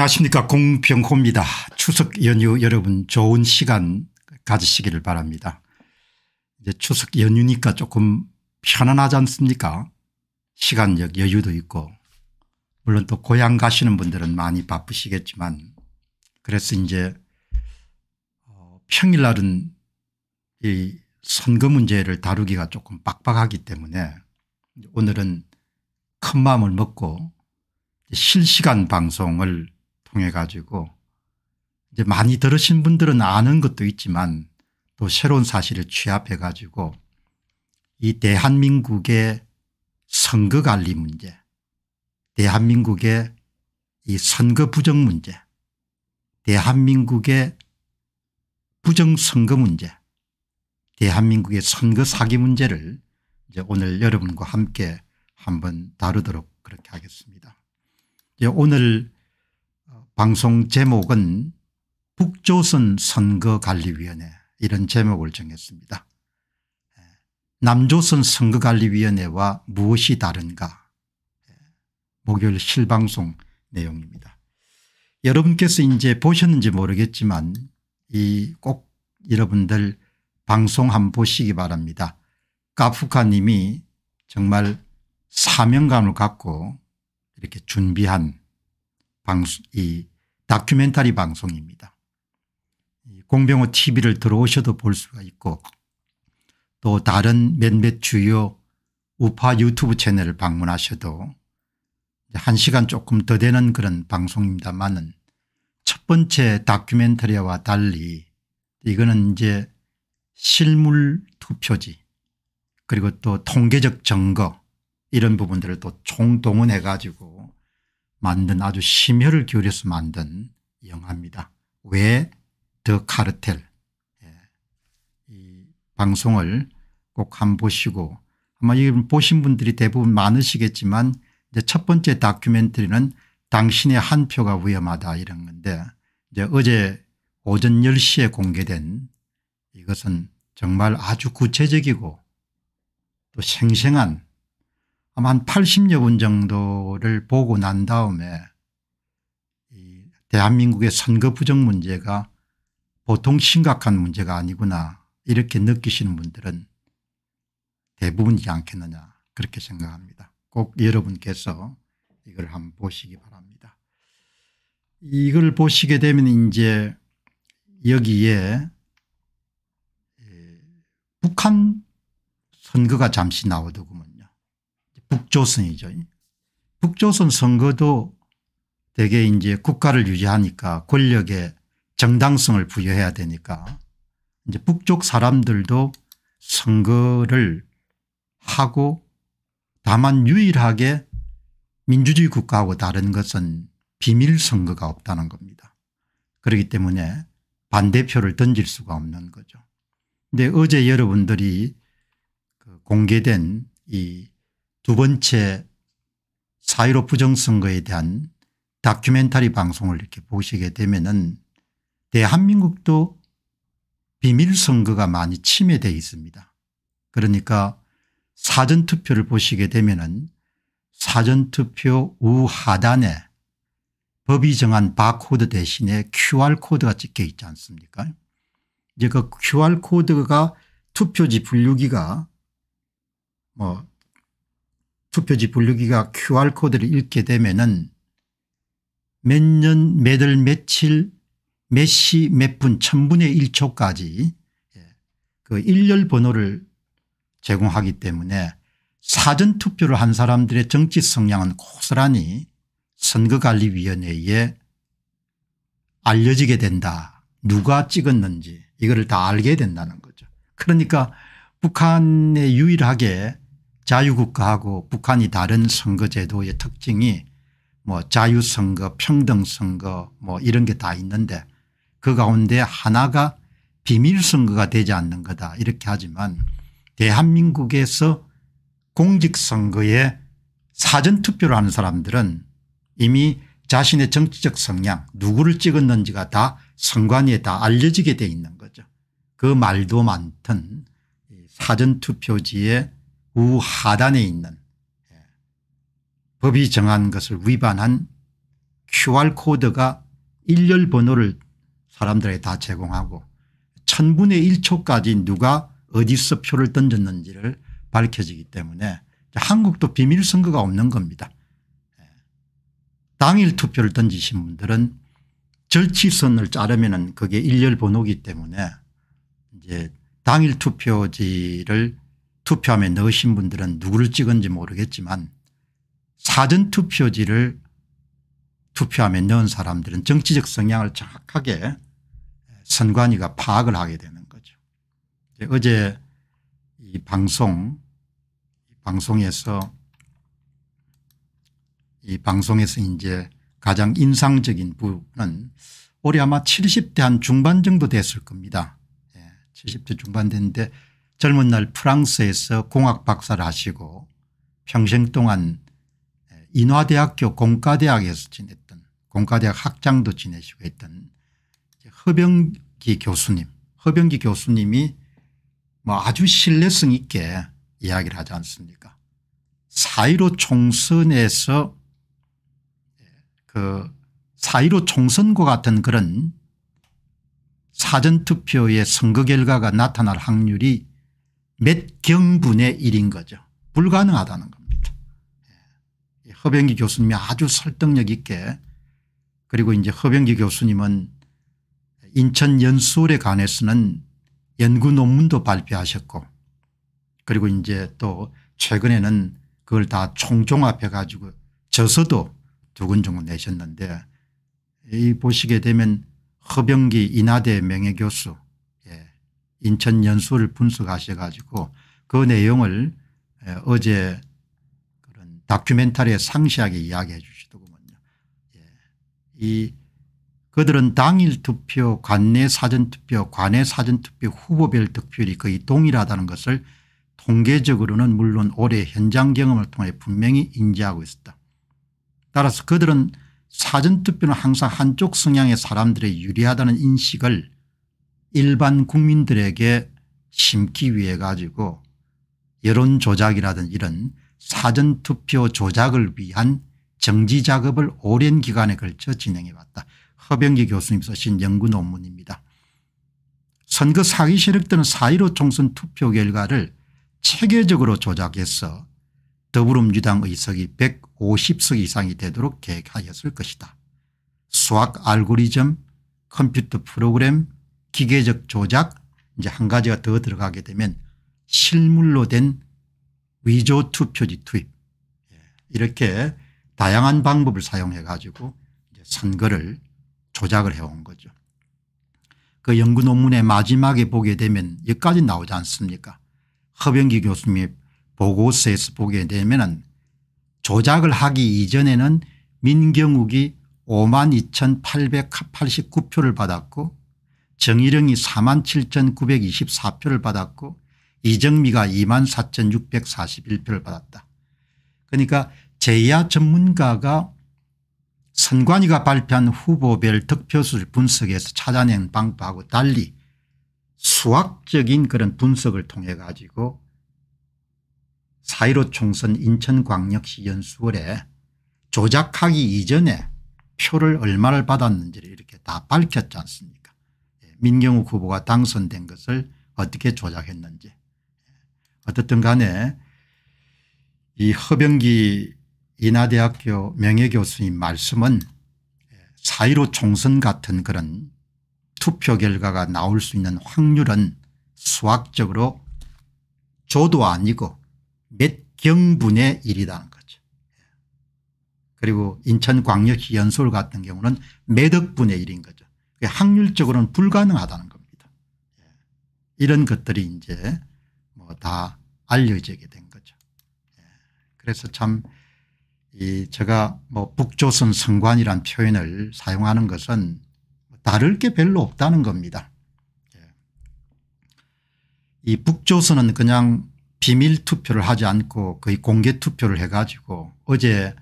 안녕하십니까 공병호입니다. 추석 연휴 여러분 좋은 시간 가지시기를 바랍니다. 이제 추석 연휴니까 조금 편안하지 않습니까 시간적 여유도 있고 물론 또 고향 가시는 분들은 많이 바쁘시겠지만 그래서 이제 어, 평일날은 이 선거 문제를 다루기가 조금 빡빡하기 때문에 오늘은 큰 마음을 먹고 실시간 방송을 통해 가지고 이제 많이 들으신 분들은 아는 것도 있지만 또 새로운 사실을 취합해 가지고 이 대한민국의 선거관리 문제 대한민국의 이 선거 부정 문제 대한민국의 부정선거 문제 대한민국의 선거 사기 문제를 이제 오늘 여러분과 함께 한번 다루도록 그렇게 하겠습니다. 이제 오늘 방송 제목은 북조선 선거관리위원회 이런 제목을 정했습니다. 예, 남조선 선거관리위원회와 무엇이 다른가 예, 목요일 실방송 내용입니다. 여러분께서 이제 보셨는지 모르겠지만 이꼭 여러분들 방송 한번 보시기 바랍니다. 까프카 님이 정말 사명감을 갖고 이렇게 준비한 방수, 이 다큐멘터리 방송입니다. 공병호 tv를 들어오셔도 볼 수가 있고 또 다른 몇몇 주요 우파 유튜브 채널을 방문하셔도 1시간 조금 더 되는 그런 방송입니다만은 첫 번째 다큐멘터리와 달리 이거는 이제 실물 투표지 그리고 또 통계적 증거 이런 부분들을 또 총동원해 가지고 만든 아주 심혈을 기울여서 만든 영화입니다. 왜 더 카르텔 예. 이 방송을 꼭한 보시고 아마 이 보신 분들이 대부분 많으시겠지만 이제 첫 번째 다큐멘터리는 당신의 한 표가 위험하다 이런 건데 이제 어제 오전 10시에 공개된 이것은 정말 아주 구체적이고 또 생생한 아마 한 80여 분 정도를 보고 난 다음에 대한민국의 선거 부정 문제가 보통 심각한 문제가 아니구나 이렇게 느끼시는 분들은 대부분이지 않겠느냐 그렇게 생각합니다. 꼭 여러분께서 이걸 한번 보시기 바랍니다. 이걸 보시게 되면 이제 여기에 예, 북한 선거가 잠시 나오더군요. 북조선이죠. 북조선 선거도 대개 이제 국가를 유지하니까 권력의 정당성을 부여해야 되니까 이제 북쪽 사람들도 선거를 하고 다만 유일하게 민주주의 국가하고 다른 것은 비밀 선거가 없다는 겁니다. 그렇기 때문에 반대표를 던질 수가 없는 거죠. 근데 어제 여러분들이 그 공개된 이두 번째 사1로 부정선거에 대한 다큐멘터리 방송을 이렇게 보시게 되면은 대한민국도 비밀선거가 많이 침해되어 있습니다. 그러니까 사전투표를 보시게 되면은 사전투표 우하단에 법이 정한 바코드 대신에 QR코드가 찍혀 있지 않습니까 이제 그 QR코드가 투표지 분류기가 뭐 투표지 분류기가 QR코드를 읽게 되면은 몇 년, 몇월, 며칠, 몇 시, 몇 분, 천분의 1초까지 예, 그 일렬 번호를 제공하기 때문에 사전 투표를 한 사람들의 정치 성향은 고스란히 선거관리위원회에 알려지게 된다. 누가 찍었는지 이거를 다 알게 된다는 거죠. 그러니까 북한에 유일하게 자유국가하고 북한이 다른 선거제도의 특징이 뭐 자유선거 평등선거 뭐 이런 게 다 있는데 그 가운데 하나가 비밀선거가 되지 않는 거다 이렇게 하지만 대한민국에서 공직선거에 사전투표를 하는 사람들은 이미 자신의 정치적 성향 누구를 찍었는지가 다 선관위에 다 알려지게 돼 있는 거죠. 그 말도 많던 사전투표지에 우하단에 있는 예, 법이 정한 것을 위반한 QR코드가 일렬 번호를 사람들에게 다 제공하고 천분의 1초까지 누가 어디서 표를 던졌는지를 밝혀지기 때문에 한국도 비밀선거가 없는 겁니다. 예, 당일 투표를 던지신 분들은 절취선을 자르면 그게 일렬 번호기 때문에 이제 당일 투표지를 투표함에 넣으신 분들은 누구를 찍은지 모르겠지만 사전투표지를 투표함에 넣은 사람들은 정치적 성향을 정확하게 선관위가 파악을 하게 되는 거죠. 어제 이 방송, 방송에서 이 방송에서 이제 가장 인상적인 부분은 올해 아마 70대 한 중반 정도 됐을 겁니다. 70대 예, 중반 됐는데 젊은 날 프랑스에서 공학 박사를 하시고 평생 동안 인화대학교 공과대학에서 지냈던 공과대학 학장도 지내시고 했던 허병기 교수님 허병기 교수님이 뭐 아주 신뢰성 있게 이야기를 하지 않습니까 사1로 총선에서 그4.15 총선과 같은 그런 사전투표의 선거 결과가 나타날 확률이 몇 경분의 일인 거죠. 불가능하다는 겁니다. 예. 허병기 교수님이 아주 설득력 있게 그리고 이제 허병기 교수님은 인천 연수에 관해서는 연구 논문도 발표하셨고 그리고 이제 또 최근에는 그걸 다 총종합해 가지고 저서도 두 권 정도 내셨는데 이 보시게 되면 허병기 인하대 명예교수 인천 연수를 분석하셔 가지고 그 내용을 어제 그런 다큐멘터리에 상시하게 이야기해 주시더군요. 예. 이 그들은 당일 투표 관내 사전투표 관내 사전투표 후보별 득표율이 거의 동일하다는 것을 통계적으로는 물론 올해 현장 경험을 통해 분명히 인지하고 있었다. 따라서 그들은 사전투표는 항상 한쪽 성향의 사람들의 유리하다는 인식을 일반 국민들에게 심기 위해 가지고 여론 조작이라든 지 이런 사전투표 조작을 위한 정지 작업을 오랜 기간에 걸쳐 진행해 왔다. 허병기 교수님 쓰신 연구 논문입니다. 선거 사기 세력들은 4.15 총선 투표 결과를 체계적으로 조작해서 더불어민주당 의석이 150석 이상이 되도록 계획하였을 것이다. 수학 알고리즘, 컴퓨터 프로그램, 기계적 조작 이제 한 가지가 더 들어가게 되면 실물로 된 위조 투표지 투입 예, 이렇게 다양한 방법을 사용해 가지고 선거를 조작을 해온 거죠. 그 연구 논문의 마지막에 보게 되면 여기까지 나오지 않습니까 허병기 교수님이 보고서에서 보게 되면 은 조작을 하기 이전에는 민경욱이 5 2,889표를 받았고 정일영이 4만 7,924표를 받았고 이정미가 2만 4,641표를 받았다. 그러니까 제야 전문가가 선관위가 발표한 후보별 득표수를 분석해서 찾아낸 방법하고 달리 수학적인 그런 분석을 통해 가지고 사1로 총선 인천광역시 연수월에 조작하기 이전에 표를 얼마를 받았는지를 이렇게 다 밝혔지 않습니까 민경욱 후보가 당선된 것을 어떻게 조작했는지 어떻든 간에 이 허병기 인하대학교 명예교수님 말씀은 사1로 총선 같은 그런 투표 결과가 나올 수 있는 확률은 수학적으로 조도 아니고 몇 경분의 일이라는 거죠. 그리고 인천광역시 연설 같은 경우는 몇 억분의 일인 거죠. 확률적으로는 불가능하다는 겁니다. 예. 이런 것들이 이제 뭐 다 알려지게 된 거죠. 예. 그래서 참이 제가 뭐 북조선 성관이란 표현을 사용하는 것은 뭐 다를 게 별로 없다는 겁니다. 예. 이 북조선은 그냥 비밀 투표를 하지 않고 거의 공개 투표를 해가지고 어제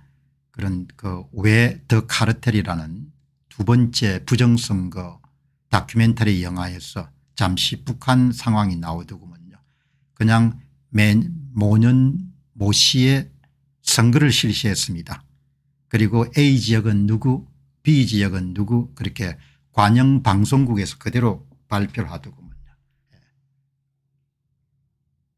그런 그 외 더 카르텔이라는 두 번째 부정선거 다큐멘터리 영화에서 잠시 북한 상황이 나오더군요. 그냥 매, 모년 모 씨의 선거를 실시했습니다. 그리고 A 지역은 누구 B 지역은 누구 그렇게 관영 방송국에서 그대로 발표를 하더군요. 예.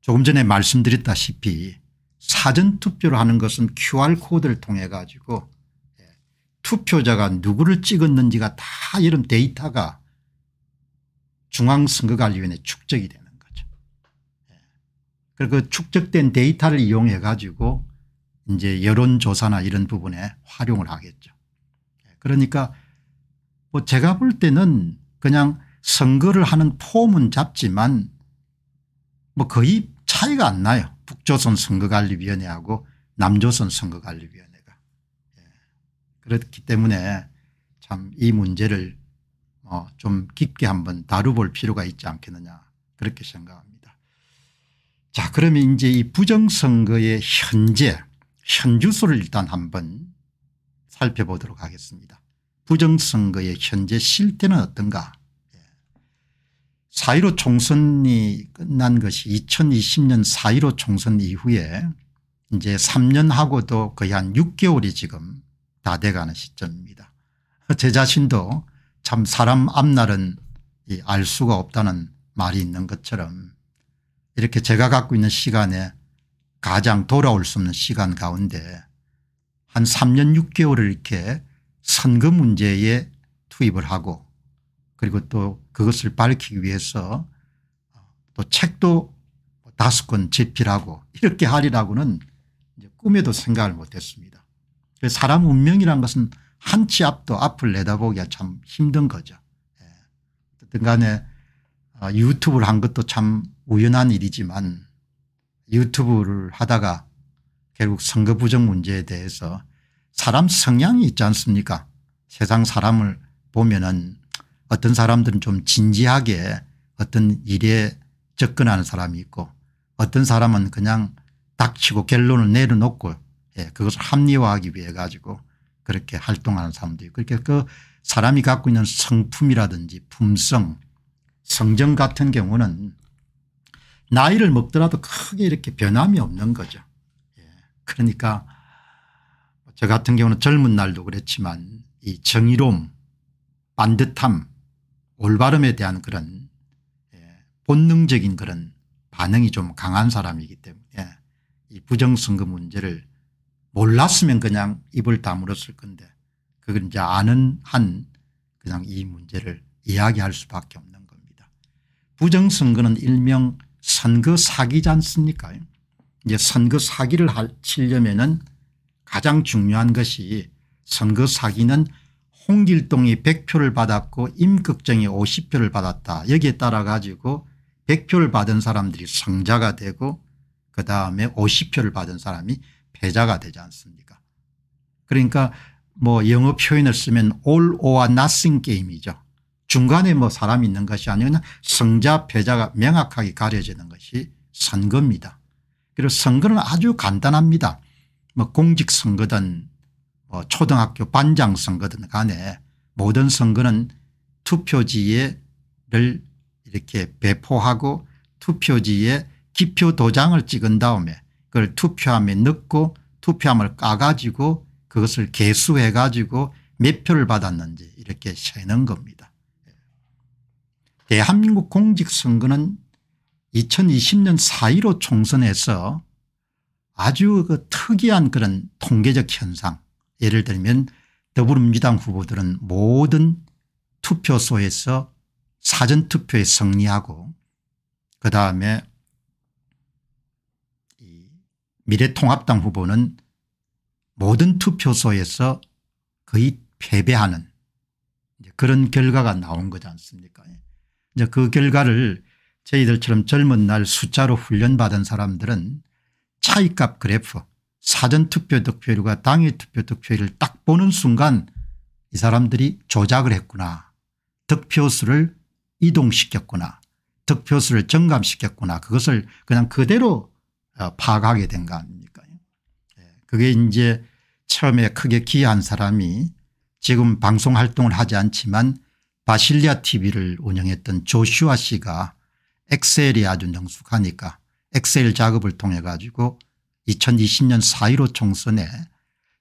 조금 전에 말씀드렸다시피 사전투표를 하는 것은 QR코드를 통해 가지고 투표자가 누구를 찍었는지가 다 이런 데이터가 중앙선거관리위원회 축적이 되는 거죠. 예. 그리고 그 축적된 데이터를 이용해 가지고 이제 여론조사나 이런 부분에 활용을 하겠죠. 예. 그러니까 뭐 제가 볼 때는 그냥 선거를 하는 폼은 잡지만 뭐 거의 차이가 안 나요. 북조선 선거관리위원회하고 남조선 선거관리위원회. 그렇기 때문에 참 이 문제를 어좀 깊게 한번 다뤄볼 필요가 있지 않겠느냐 그렇게 생각합니다. 자 그러면 이제 이 부정선거의 현재 현주소를 일단 한번 살펴보도록 하겠습니다. 부정선거의 현재 실태는 어떤가 4.15 예. 총선이 끝난 것이 2020년 4.15 총선 이후에 이제 3년하고도 거의 한 6개월이 지금 다 돼가는 시점입니다. 제 자신도 참 사람 앞날은 알 수가 없다는 말이 있는 것처럼 이렇게 제가 갖고 있는 시간에 가장 돌아올 수 없는 시간 가운데 한 3년 6개월을 이렇게 선거 문제에 투입을 하고 그리고 또 그것을 밝히기 위해서 또 책도 다섯 권 집필하고 이렇게 하리라고는 꿈에도 생각을 못했습니다. 그 사람 운명이란 것은 한치 앞도 앞을 내다보기가 참 힘든 거죠. 예. 어쨌든 간에 어, 유튜브를 한 것도 참 우연한 일이지만 유튜브를 하다가 결국 선거 부정 문제에 대해서 사람 성향이 있지 않습니까 세상 사람을 보면은 어떤 사람들은 좀 진지하게 어떤 일에 접근하는 사람이 있고 어떤 사람은 그냥 닥치고 결론을 내려놓고 예, 그것을 합리화하기 위해 가지고 그렇게 활동하는 사람도 있고 그렇게 그러니까 그 사람이 갖고 있는 성품이라든지 품성 성정 같은 경우는 나이를 먹더라도 크게 이렇게 변함이 없는 거죠. 예. 그러니까 저 같은 경우는 젊은 날도 그랬지만 이 정의로움 반듯함 올바름에 대한 그런 예, 본능적인 그런 반응이 좀 강한 사람이기 때문에 예, 이 부정선거 문제를 몰랐으면 그냥 입을 다물었을 건데 그걸 이제 아는 한 그냥 이 문제를 이야기할 수밖에 없는 겁니다. 부정선거는 일명 선거 사기지 않습니까 이제 선거 사기를 치려면 가장 중요한 것이 선거 사기는 홍길동이 100표를 받았고 임극정이 50표를 받았다 여기에 따라 가지고 100표를 받은 사람들이 성자가 되고 그다음에 50표를 받은 사람이 계자가 되지 않습니까 그러니까 뭐 영어 표현을 쓰면 all or nothing 게임이죠. 중간에 뭐 사람이 있는 것이 아니라 승자 패자가 명확하게 가려지는 것이 선거입니다. 그리고 선거는 아주 간단합니다. 뭐 공직선거든 뭐 초등학교 반장선거든 간에 모든 선거는 투표지에를 이렇게 배포하고 투표지에 기표 도장을 찍은 다음에 그걸 투표함에 넣고 투표함을 까가지고 그것을 개수해 가지고 몇 표를 받았는지 이렇게 세는 겁니다. 대한민국 공직선거는 2020년 4.15 총선에서 아주 그 특이한 그런 통계적 현상 예를 들면 더불어민주당 후보들은 모든 투표소에서 사전투표에 승리하고 그다음에 미래통합당 후보는 모든 투표소에서 거의 패배하는 그런 결과가 나온 거지 않습니까 예. 이제 그 결과를 저희들처럼 젊은 날 숫자로 훈련받은 사람들은 차이값 그래프 사전투표 득표율과 당일 투표 득표율을 딱 보는 순간 이 사람들이 조작을 했구나 득표수를 이동시켰구나 득표수를 정감시켰구나 그것을 그냥 그대로 어, 파악하게 된 거 아닙니까 예, 그게 이제 처음에 크게 기여한 사람이 지금 방송 활동을 하지 않지만 바실리아 tv를 운영했던 조슈아 씨가 엑셀이 아주 능숙하니까 엑셀 작업을 통해 가지고 2020년 4.15 총선에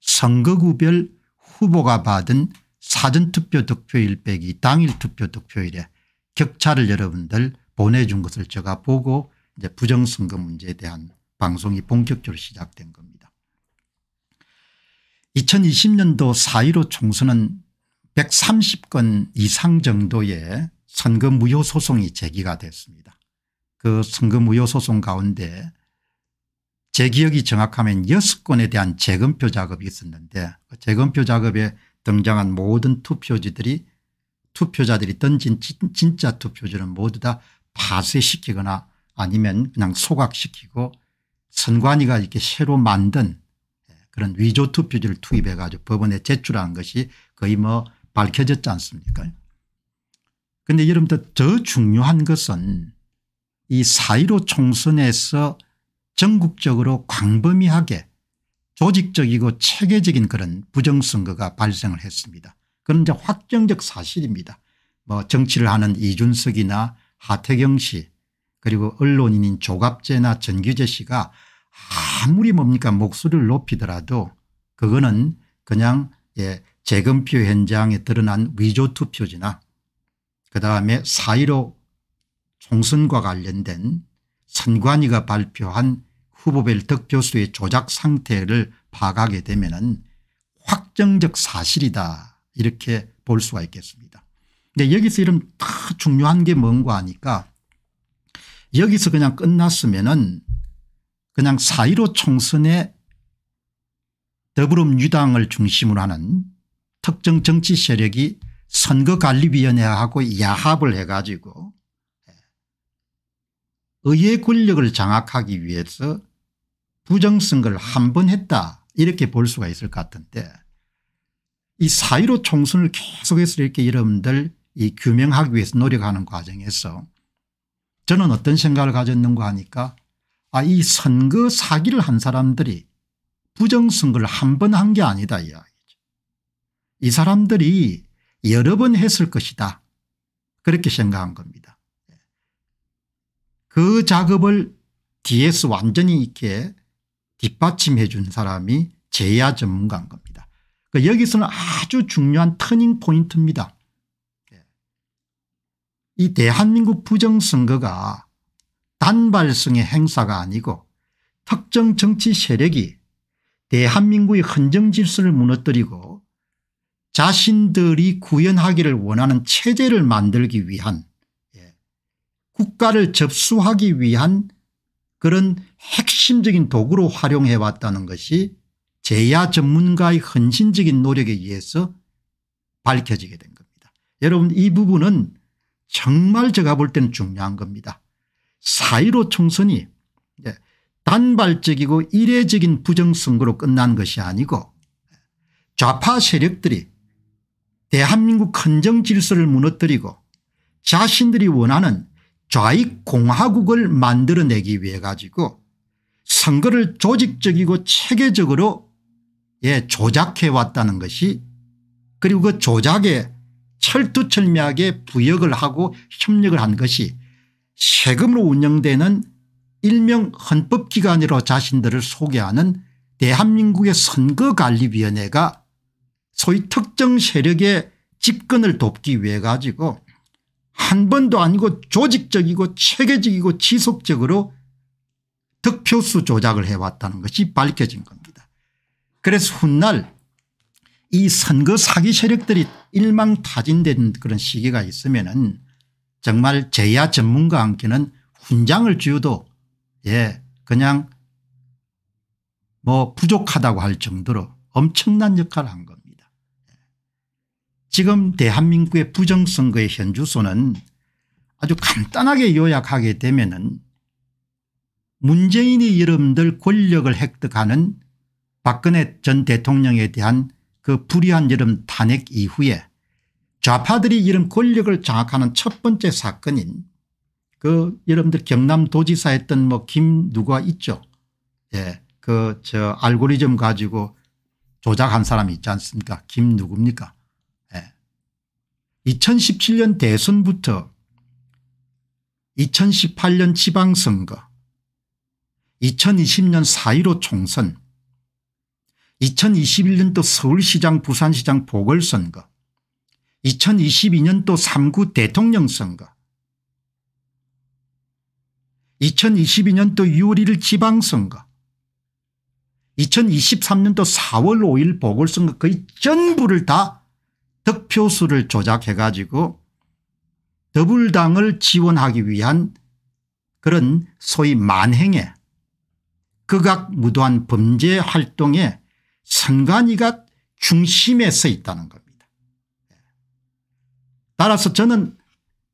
선거구별 후보가 받은 사전투표 득표일 빼기 당일 투표 득표일에 격차를 여러분들 보내준 것을 제가 보고 이제 부정선거 문제에 대한 방송이 본격적으로 시작된 겁니다. 2020년도 4.15 총선은 130건 이상 정도의 선거 무효 소송이 제기가 됐습니다. 그 선거 무효 소송 가운데 제 기억이 정확하면 6건에 대한 재검표 작업이 있었는데 그 재검표 작업에 등장한 모든 투표지들이 투표자들이 던진 진짜 투표지는 모두 다 파쇄시키거나 아니면 그냥 소각시키고 선관위가 이렇게 새로 만든 그런 위조 투표지를 투입해 가지고 법원에 제출한 것이 거의 뭐 밝혀졌지 않습니까 그런데 여러분들 더 중요한 것은 이 4.15 총선에서 전국적으로 광범위하게 조직적이고 체계적인 그런 부정선거가 발생을 했습니다. 그런 이제 확정적 사실입니다. 뭐 정치를 하는 이준석이나 하태경 씨 그리고 언론인인 조갑재나 전규재 씨가 아무리 뭡니까 목소리를 높이더라도 그거는 그냥 예 재검표 현장에 드러난 위조 투표지나 그다음에 사1로 총선과 관련된 선관위가 발표한 후보별 득표수의 조작 상태를 파악하게 되면 은 확정적 사실이다 이렇게 볼 수가 있겠습니다. 근데 여기서 이런 다 중요한 게 뭔가 하니까 여기서 그냥 끝났으면은 그냥 사1로 총선에 더불어민주당을 중심으로 하는 특정 정치 세력이 선거관리위원회하고 야합을 해가지고 예, 의회 권력을 장악하기 위해서 부정선거를 한 번 했다 이렇게 볼 수가 있을 것 같은데 이4.15 총선을 계속해서 이렇게 여러분들 이 규명하기 위해서 노력하는 과정에서 저는 어떤 생각을 가졌는가 하니까 아 이 선거 사기를 한 사람들이 부정선거를 한 번 한 게 아니다 이야기죠. 이 사람들이 여러 번 했을 것이다. 그렇게 생각한 겁니다. 그 작업을 뒤에서 완전히 이렇게 뒷받침해 준 사람이 제야 전문가인 겁니다. 그 여기서는 아주 중요한 터닝 포인트입니다. 이 대한민국 부정선거가 단발성의 행사가 아니고 특정 정치 세력이 대한민국의 헌정질서를 무너뜨리고 자신들이 구현하기를 원하는 체제를 만들기 위한 예, 국가를 접수하기 위한 그런 핵심적인 도구로 활용해 왔다는 것이 제야 전문가의 헌신적인 노력에 의해서 밝혀지게 된 겁니다. 여러분 이 부분은 정말 제가 볼 때는 중요한 겁니다. 4.15 총선이 단발적이고 이례적인 부정선거로 끝난 것이 아니고 좌파 세력들이 대한민국 헌정 질서를 무너뜨리고 자신들이 원하는 좌익 공화국을 만들어내기 위해 가지고 선거를 조직적이고 체계적으로 예, 조작해왔다는 것이 그리고 그 조작의 철두철미하게 부역을 하고 협력을 한 것이 세금으로 운영되는 일명 헌법기관으로 자신들을 소개하는 대한민국의 선거관리위원회가 소위 특정 세력의 집권을 돕기 위해 가지고 한 번도 아니고 조직적이고 체계적이고 지속적으로 득표수 조작을 해왔다는 것이 밝혀진 겁니다. 그래서 훗날 이 선거 사기 세력들이 일망타진된 그런 시기가 있으면 은 정말 제야 전문가와 함께는 훈장을 쥐어도 예 그냥 뭐 부족하다고 할 정도로 엄청난 역할을 한 겁니다. 예. 지금 대한민국의 부정선거의 현주소는 아주 간단하게 요약하게 되면 은 문재인이 여러분들 권력을 획득하는 박근혜 전 대통령에 대한 그 불의한 여름 탄핵 이후에 좌파들이 이런 권력을 장악하는 첫 번째 사건인 그 여러분들 경남도지사 했던 뭐 김 누가 있죠. 예. 그 저 알고리즘 가지고 조작한 사람이 있지 않습니까 김 누굽니까 예. 2017년 대선부터 2018년 지방선거 2020년 4.15 총선 2021년도 서울시장 부산시장 보궐선거 2022년도 3구 대통령선거 2022년도 6월 1일 지방선거 2023년도 4월 5일 보궐선거 거의 전부를 다 득표수를 조작해 가지고 더불당을 지원하기 위한 그런 소위 만행에 극악무도한 범죄 활동에 선관위가 중심에 서 있다는 겁니다. 따라서 저는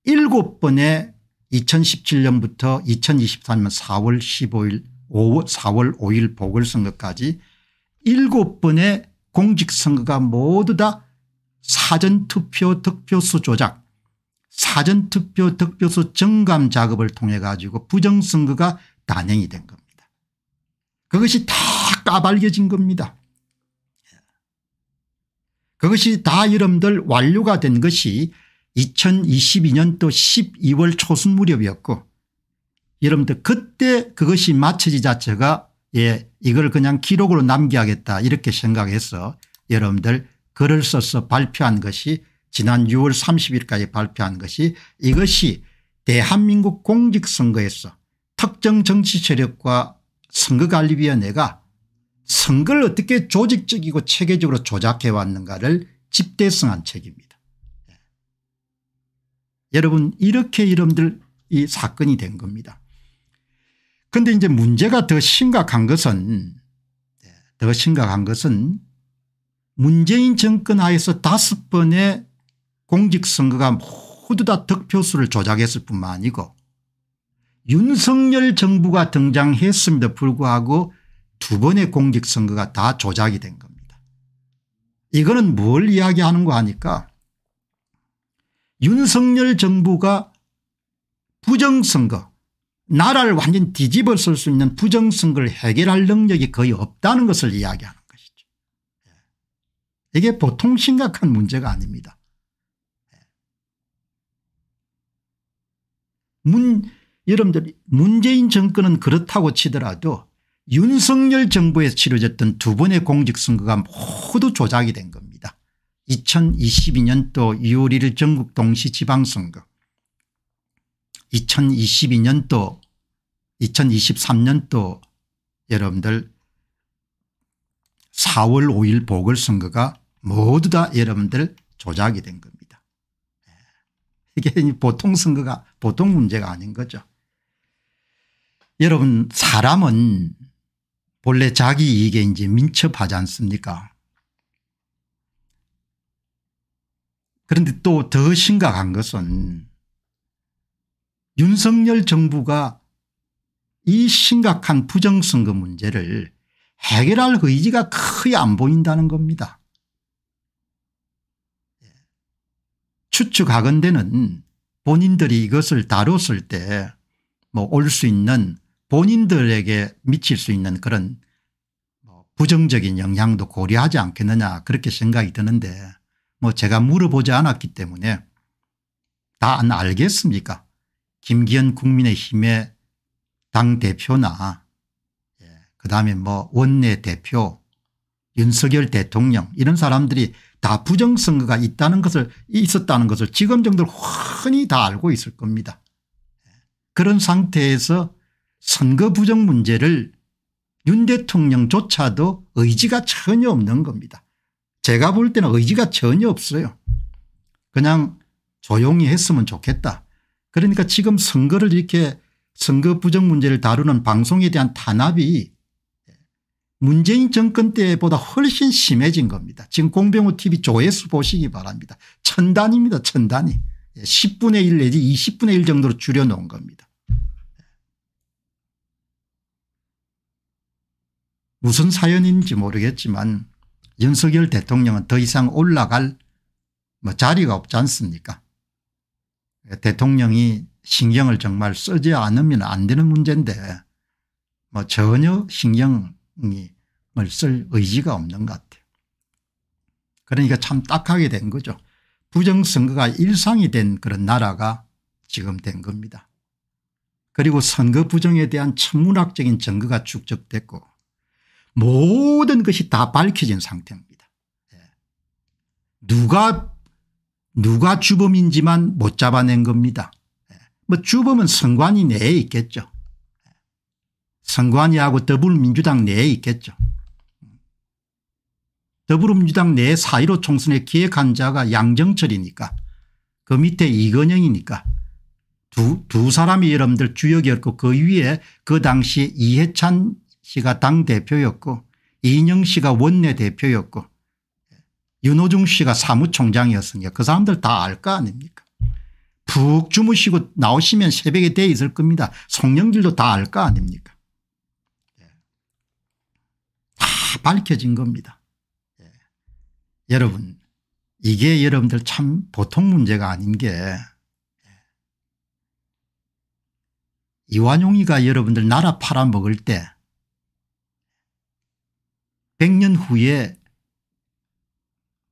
7번의 2017년부터 2023년 4월 15일 5월 4월 5일 보궐선거까지 7번의 공직선거가 모두 다 사전투표 득표수 조작 사전투표 득표수 정감 작업을 통해 가지고 부정선거가 단행이 된 겁니다. 그것이 다 까발려진 겁니다. 그것이 다 여러분들 완료가 된 것이 2 0 2 2년또 12월 초순 무렵이었고 여러분들 그때 그것이 마쳐지 자체가 예 이걸 그냥 기록으로 남겨야겠다 이렇게 생각해서 여러분들 글을 써서 발표한 것이 지난 6월 30일까지 발표한 것이 이것이 대한민국 공직선거에서 특정 정치 세력과 선거관리위원회가 선거를 어떻게 조직적이고 체계적으로 조작해 왔는가를 집대성한 책입니다. 예. 여러분 이렇게 이름들 이 사건이 된 겁니다. 그런데 이제 문제가 더 심각한 것은 예, 더 심각한 것은 문재인 정권 하에서 다섯 번의 공직선거가 모두 다 득표수를 조작했을 뿐만 아니고 윤석열 정부가 등장했음에도 불구하고 두 번의 공직선거가 다 조작이 된 겁니다. 이거는 뭘 이야기하는 거 하니까 윤석열 정부가 부정선거 나라를 완전 뒤집어 쓸수 있는 부정선거를 해결할 능력이 거의 없다는 것을 이야기하는 것이죠. 예. 이게 보통 심각한 문제가 아닙니다. 예. 문, 여러분들 문재인 정권은 그렇다고 치더라도 윤석열 정부에서 치러졌던 두 번의 공직선거가 모두 조작이 된 겁니다. 2022년도 2월 1일 전국 동시 지방선거 2022년도 2023년도 여러분들 4월 5일 보궐선거가 모두 다 여러분들 조작이 된 겁니다. 예. 이게 보통 선거가 보통 문제가 아닌 거죠. 여러분 사람은 본래 자기 이익에 이제 민첩하지 않습니까 그런데 또 더 심각한 것은 윤석열 정부가 이 심각한 부정선거 문제를 해결할 의지가 거의 안 보인다는 겁니다. 추측하건대는 본인들이 이것을 다뤘을 때 뭐 올 수 있는 본인들에게 미칠 수 있는 그런 뭐 부정적인 영향도 고려하지 않겠느냐 그렇게 생각이 드는데 뭐 제가 물어보지 않았기 때문에 다 안 알겠습니까 김기현 국민의힘의 당대표나 예, 그다음에 뭐 원내대표 윤석열 대통령 이런 사람들이 다 부정선거가 있다는 것을 있었다는 것을 지금 정도로 훤히 다 알고 있을 겁니다. 예. 그런 상태에서 선거 부정 문제를 윤 대통령조차도 의지가 전혀 없는 겁니다. 제가 볼 때는 의지가 전혀 없어요. 그냥 조용히 했으면 좋겠다. 그러니까 지금 선거를 이렇게 선거 부정 문제를 다루는 방송에 대한 탄압이 문재인 정권 때보다 훨씬 심해진 겁니다. 지금 공병호 TV 조회수 보시기 바랍니다. 천단입니다. 천단이. 10분의 예, 1 내지 20분의 1 정도로 줄여놓은 겁니다. 무슨 사연인지 모르겠지만 윤석열 대통령은 더 이상 올라갈 뭐 자리가 없지 않습니까 대통령이 신경을 정말 쓰지 않으면 안 되는 문제인데 뭐 전혀 신경을 쓸 의지가 없는 것 같아요. 그러니까 참 딱하게 된 거죠. 부정선거가 일상이 된 그런 나라가 지금 된 겁니다. 그리고 선거 부정에 대한 천문학적인 증거가 축적됐고 모든 것이 다 밝혀진 상태입니다. 예. 누가 누가 주범인지만 못 잡아낸 겁니다. 예. 뭐 주범은 선관위 내에 있겠죠. 예. 선관위하고 더불어민주당 내에 있겠죠. 더불어민주당 내 4.15 총선에 기획한 자가 양정철이니까 그 밑에 이건영이니까 두, 두 사람이 여러분들 주역이었고 그 위에 그 당시 이해찬 씨가 당대표였고 이인영 씨가 원내대표였고 윤호중 씨가 사무총장이었으니까 그 사람들 다알거 아닙니까 푹 주무시고 나오시면 새벽에 돼 있을 겁니다. 송영길도 다알거 아닙니까 예. 다 밝혀진 겁니다. 예. 여러분 이게 여러분들 참 보통 문제가 아닌 게 예. 이완용이가 여러분들 나라 팔아먹을 때 100년 후에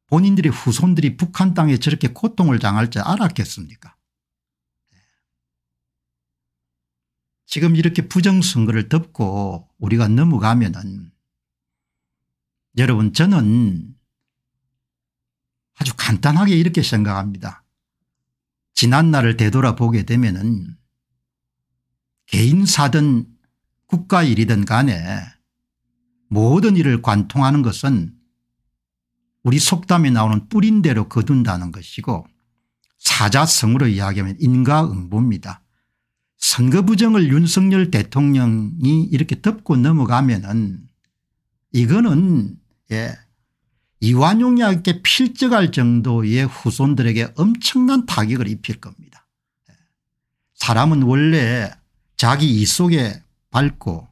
본인들의 후손들이 북한 땅에 저렇게 고통을 당할 줄 알았겠습니까 지금 이렇게 부정선거를 덮고 우리가 넘어가면 은 여러분 저는 아주 간단하게 이렇게 생각합니다. 지난 날을 되돌아보게 되면 은 개인사든 국가일이든 간에 모든 일을 관통하는 것은 우리 속담에 나오는 뿌린대로 거둔다는 것이고 사자성으로 이야기하면 인과응보입니다. 선거 부정을 윤석열 대통령이 이렇게 덮고 넘어가면 은 이거는 예 이완용약에 필적할 정도의 후손들에게 엄청난 타격을 입힐 겁니다. 예. 사람은 원래 자기 이 속에 밟고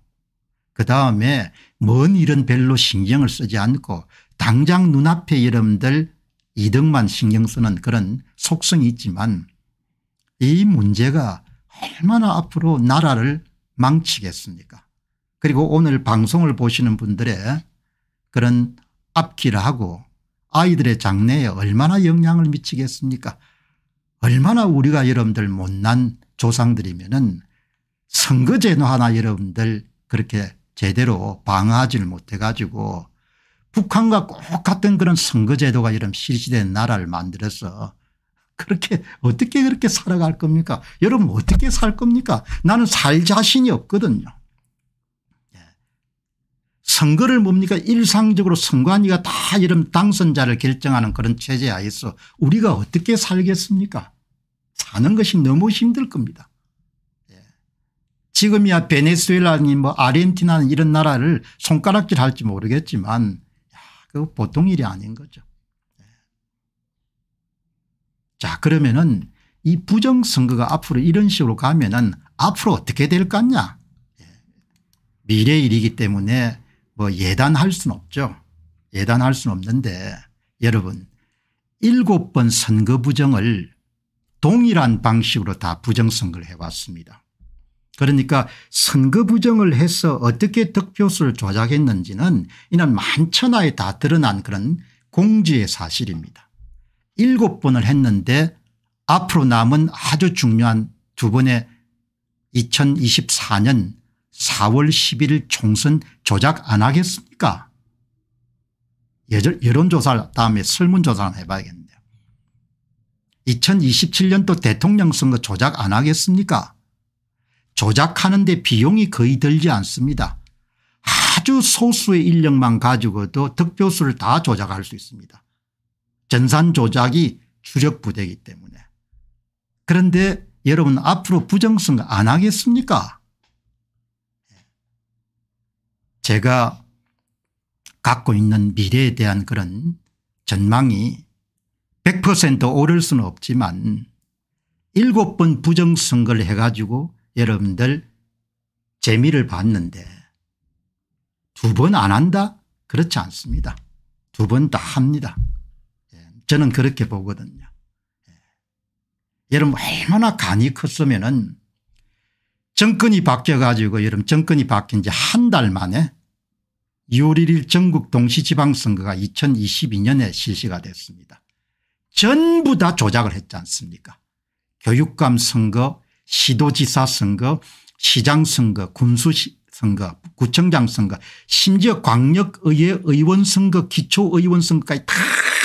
그다음에 먼 일은 별로 신경을 쓰지 않고 당장 눈앞에 여러분들 이득만 신경 쓰는 그런 속성이 있지만 이 문제가 얼마나 앞으로 나라를 망치겠습니까 그리고 오늘 방송을 보시는 분들의 그런 앞길하고 아이들의 장래에 얼마나 영향을 미치겠습니까 얼마나 우리가 여러분들 못난 조상들이면 은 선거제도 하나 여러분들 그렇게 제대로 방어하지를 못해가지고 북한과 꼭 같은 그런 선거제도가 이런 실시된 나라를 만들어서 그렇게 어떻게 그렇게 살아갈 겁니까 여러분 어떻게 살 겁니까 나는 살 자신이 없거든요. 예. 선거를 뭡니까 일상적으로 선관위가 다 이런 당선자를 결정하는 그런 체제 하에서 우리가 어떻게 살겠습니까 사는 것이 너무 힘들 겁니다. 지금이야 베네수엘라니 뭐 아르헨티나는 이런 나라를 손가락질 할지 모르겠지만 그 보통 일이 아닌 거죠. 예. 자 그러면은 이 부정선거가 앞으로 이런 식으로 가면은 앞으로 어떻게 될 것냐 예. 미래 일이기 때문에 뭐 예단할 수는 없죠. 예단할 수는 없는데 여러분 일곱 번 선거 부정을 동일한 방식으로 다 부정선거를 해왔습니다. 그러니까 선거 부정을 해서 어떻게 득표수를 조작했는지는 이는 만천하에 다 드러난 그런 공지의 사실입니다. 일곱 번을 했는데 앞으로 남은 아주 중요한 두 번의 2024년 4월 11일 총선 조작 안 하겠습니까 여론조사 다음에 설문조사를 해봐야겠는데요. 2027년도 대통령 선거 조작 안 하겠습니까 조작하는 데 비용이 거의 들지 않습니다. 아주 소수의 인력만 가지고도 득표수를 다 조작할 수 있습니다. 전산 조작이 주력 부대이기 때문에. 그런데 여러분 앞으로 부정선거 안 하겠습니까 제가 갖고 있는 미래에 대한 그런 전망이 100% 오를 수는 없지만 7번 부정선거를 해가지고 여러분들 재미를 봤는데 두 번 안 한다? 그렇지 않습니다. 두 번 다 합니다. 예, 저는 그렇게 보거든요. 예. 여러분 얼마나 간이 컸으면은 정권이 바뀌어가지고 여러분 정권이 바뀐 지 한 달 만에 6월 1일 전국 동시지방선거가 2022년에 실시가 됐습니다. 전부 다 조작을 했지 않습니까 교육감 선거 시도지사 선거 시장 선거 군수 선거 구청장 선거 심지어 광역의회 의원 선거 기초의원 선거까지 다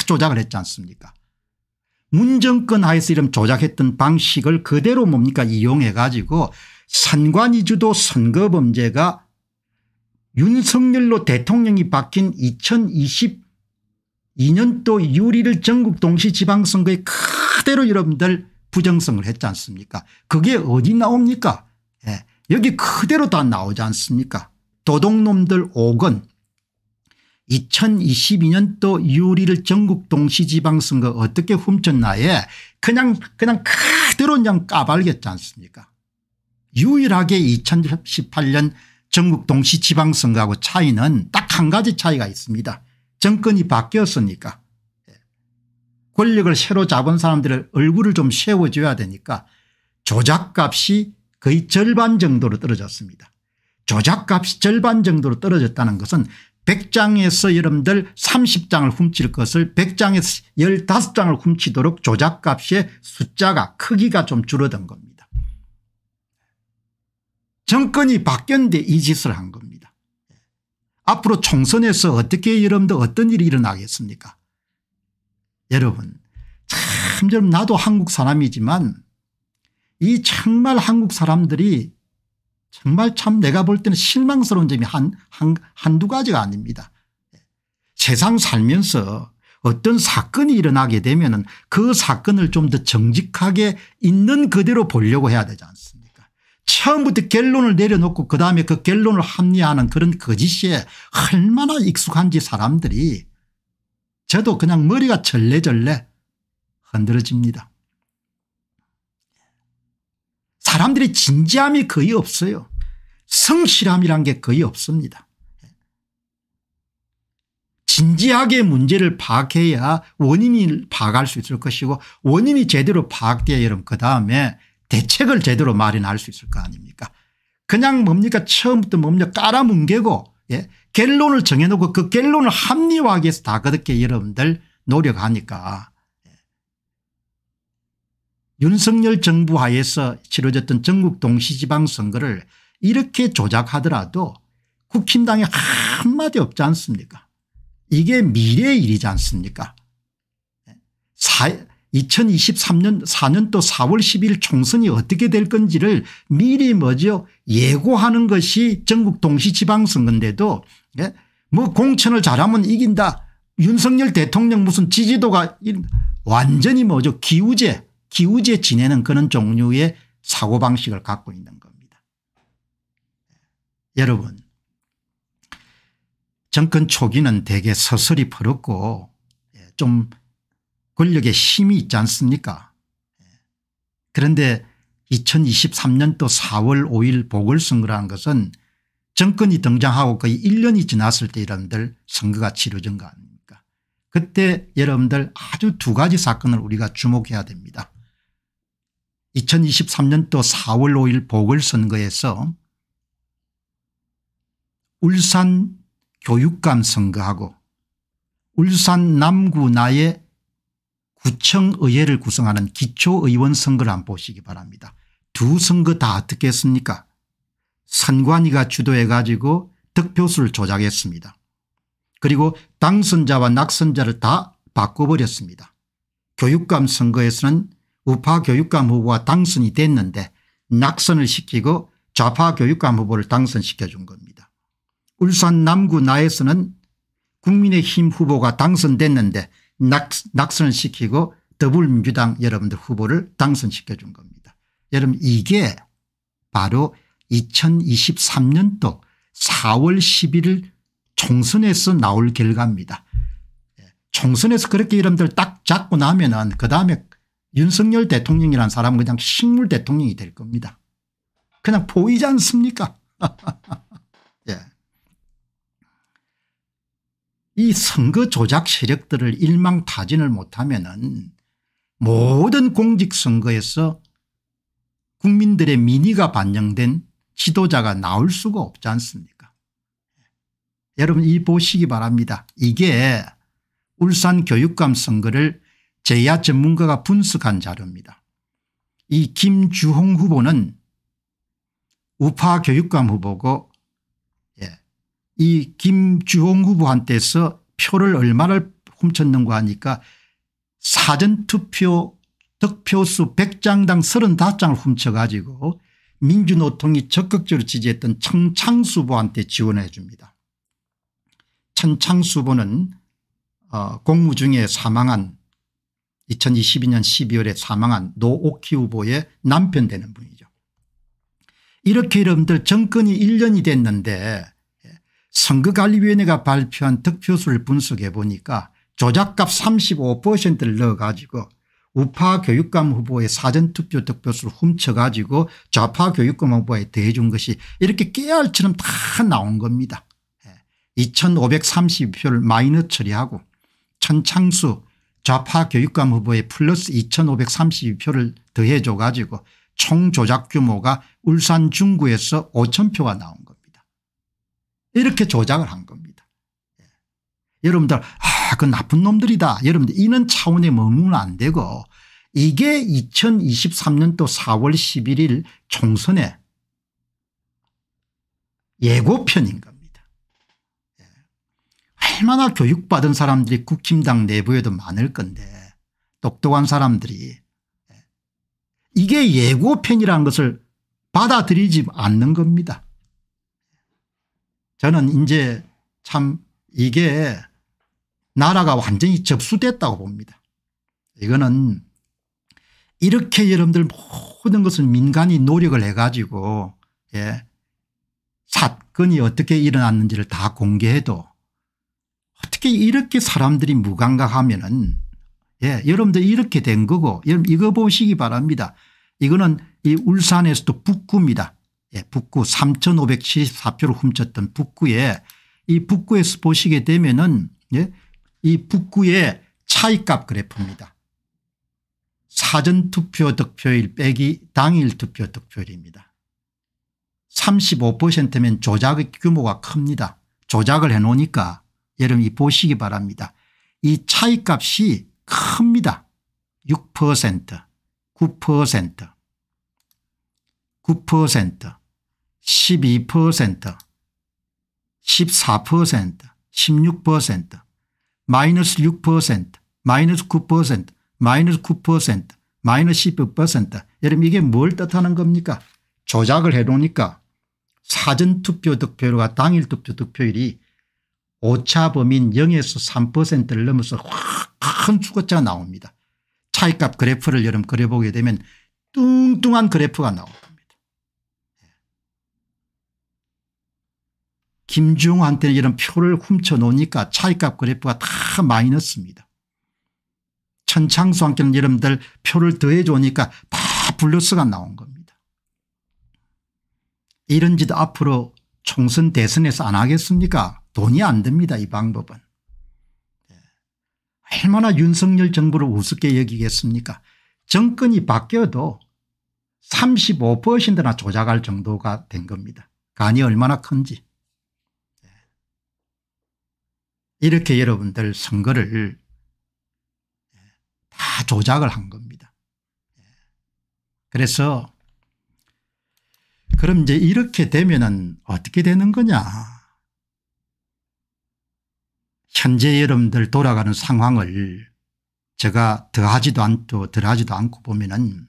조작을 했지 않습니까 문정권 하에서 이런 조작했던 방식을 그대로 뭡니까 이용해 가지고 선관위주도 선거 범죄가 윤석열로 대통령이 바뀐 2022년도 유리를 전국 동시지방선거에 그대로 여러분들 부정성을 했지 않습니까 그게 어디 나옵니까 예. 여기 그대로 다 나오지 않습니까 도둑놈들 5건 2022년도 유리를 전국 동시지방선거 어떻게 훔쳤나에 그냥 그냥 그대로 그냥 까발겠지 않습니까 유일하게 2018년 전국 동시지방선거하고 차이는 딱 한 가지 차이가 있습니다. 정권이 바뀌었으니까 권력을 새로 잡은 사람들의 얼굴을 좀 세워줘야 되니까 조작값이 거의 절반 정도로 떨어졌습니다. 조작값이 절반 정도로 떨어졌다는 것은 100장에서 여러분들 30장을 훔칠 것을 100장에서 15장을 훔치도록 조작값의 숫자가 크기가 좀 줄어든 겁니다. 정권이 바뀌었는데 이 짓을 한 겁니다. 앞으로 총선에서 어떻게 여러분들 어떤 일이 일어나겠습니까 여러분 참 여러분 나도 한국 사람이지만 이 정말 한국 사람들이 정말 참 내가 볼 때는 실망스러운 점이 한, 한, 한두 가지가 아닙니다. 세상 살면서 어떤 사건이 일어나게 되면 그 사건을 좀 더 정직하게 있는 그대로 보려고 해야 되지 않습니까 처음부터 결론을 내려놓고 그다음에 그 결론을 합리화하는 그런 거짓에 얼마나 익숙한지 사람들이 저도 그냥 머리가 절레절레 흔들어집니다. 사람들의 진지함이 거의 없어요. 성실함이란 게 거의 없습니다. 진지하게 문제를 파악해야 원인을 파악할 수 있을 것이고 원인이 제대로 파악돼야 여러분 그 다음에 대책을 제대로 마련할 수 있을 거 아닙니까 그냥 뭡니까 처음부터 뭡니까 깔아뭉개고 예? 결론을 정해놓고 그 결론을 합리화하기 위해서 다 그렇게 여러분들 노력하니까 예. 윤석열 정부 하에서 치러졌던 전국 동시지방선거를 이렇게 조작하더라도 국힘당에 한마디 없지 않습니까 이게 미래의 일이지 않습니까 2023년 4년도 4월 10일 총선이 어떻게 될 건지를 미리 뭐죠 예고하는 것이 전국 동시지방선거인데도 예? 뭐 공천을 잘하면 이긴다. 윤석열 대통령 무슨 지지도가 완전히 뭐죠 기우제 기우제 지내는 그런 종류의 사고방식을 갖고 있는 겁니다. 예. 여러분 정권 초기는 되게 서서히 퍼럽고 예, 좀 권력의 힘이 있지 않습니까 예. 그런데 2023년도 4월 5일 보궐선거라는 것은 정권이 등장하고 거의 1년이 지났을 때 여러분들 선거가 치러진 거 아닙니까 그때 여러분들 아주 두 가지 사건을 우리가 주목해야 됩니다. 2023년도 4월 5일 보궐선거에서 울산 교육감 선거하고 울산 남구나의 구청의회를 구성하는 기초의원 선거를 한번 보시기 바랍니다. 두 선거 다 어떻게 했습니까 선관위가 주도해 가지고 득표수를 조작했습니다. 그리고 당선자와 낙선자를 다 바꿔버렸습니다. 교육감 선거에서는 우파 교육감 후보가 당선이 됐는데 낙선을 시키고 좌파 교육감 후보를 당선시켜 준 겁니다. 울산 남구 나에서는 국민의힘 후보가 당선됐는데 낙, 선을 시키고 더불민주당 여러분들 후보를 당선시켜 준 겁니다. 여러분 이게 바로 2023년도 4월 11일 총선에서 나올 결과입니다. 총선에서 그렇게 이름들 딱 잡고 나면은 그 다음에 윤석열 대통령이란 사람은 그냥 식물 대통령이 될 겁니다. 그냥 보이지 않습니까? 예. 이 선거 조작 세력들을 일망타진을 못하면은 모든 공직선거에서 국민들의 민의가 반영된 지도자가 나올 수가 없지 않습니까 여러분 이 보시기 바랍니다. 이게 울산 교육감 선거를 제야 전문가가 분석한 자료입니다. 이 김주홍 후보는 우파 교육감 후보고 예. 이 김주홍 후보한테서 표를 얼마를 훔쳤는가 하니까 사전투표 득표수 100장당 35장을 훔쳐가지고 민주노통이 적극적으로 지지했던 청창수보한테 지원해 줍니다. 천창수보는 어 공무 중에 사망한 2022년 12월에 사망한 노오키 후보의 남편 되는 분이죠. 이렇게 여러분들 정권이 1년이 됐는데 예, 선거관리위원회가 발표한 득표수를 분석해 보니까 조작값 35%를 넣어가지고 우파 교육감 후보의 사전투표 득표수를 훔쳐가지고 좌파 교육감 후보에 대해준 것이 이렇게 깨알처럼 다 나온 겁니다. 2532표를 예. 마이너 처리하고 천창수 좌파 교육감 후보에 플러스 2532표를 더해줘 가지고 총 조작 규모가 울산 중구에서 5000표가 나온 겁니다. 이렇게 조작을 한 겁니다. 여러분들 아, 그 나쁜 놈들이다. 여러분들 이는 차원에 머무면 안 되고 이게 2023년도 4월 11일 총선에 예고편인 겁니다. 예. 얼마나 교육받은 사람들이 국힘당 내부에도 많을 건데 똑똑한 사람들이 예. 이게 예고편이라는 것을 받아들이지 않는 겁니다. 저는 이제 참 이게 나라가 완전히 접수됐다고 봅니다. 이거는 이렇게 여러분들 모든 것은 민간이 노력을 해가지고 예. 사건이 어떻게 일어났는지를 다 공개해도 어떻게 이렇게 사람들이 무감각하면은 예, 여러분들 이렇게 된 거고 여러분 이거 보시기 바랍니다. 이거는 이 울산에서도 북구입니다. 예, 북구 3574표를 훔쳤던 북구에 이 북구에서 보시게 되면은 예, 이 북구의 차이값 그래프입니다. 사전투표 득표율 빼기 당일 투표 득표율입니다. 35%면 조작의 규모가 큽니다. 조작을 해놓으니까 여러분이 보시기 바랍니다. 이 차이값이 큽니다. 6% 9% 9% 12% 14% 16% 마이너스 6%, 마이너스 9%, 마이너스 9%, 마이너스 1 0 여러분 이게 뭘 뜻하는 겁니까? 조작을 해놓으니까 사전투표 득표율과 당일투표 득표율이 오차범인 0에서 3%를 넘어서 확 큰 수거차가 나옵니다. 차이값 그래프를 여러분 그려보게 되면 뚱뚱한 그래프가 나옵니다. 김중한테는 이런 표를 훔쳐놓으니까 차이값 그래프가 다 마이너스입니다. 천창수한테는 여러분들 표를 더해줘니까다블루스가 나온 겁니다. 이런 짓 앞으로 총선 대선에서 안 하겠습니까 돈이 안 됩니다 이 방법은. 예. 얼마나 윤석열 정부를 우습게 여기겠습니까 정권이 바뀌어도 35%나 조작할 정도가 된 겁니다. 간이 얼마나 큰지. 이렇게 여러분들 선거를 다 조작을 한 겁니다. 그래서 그럼 이제 이렇게 되면 어떻게 되는 거냐. 현재 여러분들 돌아가는 상황을 제가 더하지도 않고 덜하지도 않고 보면은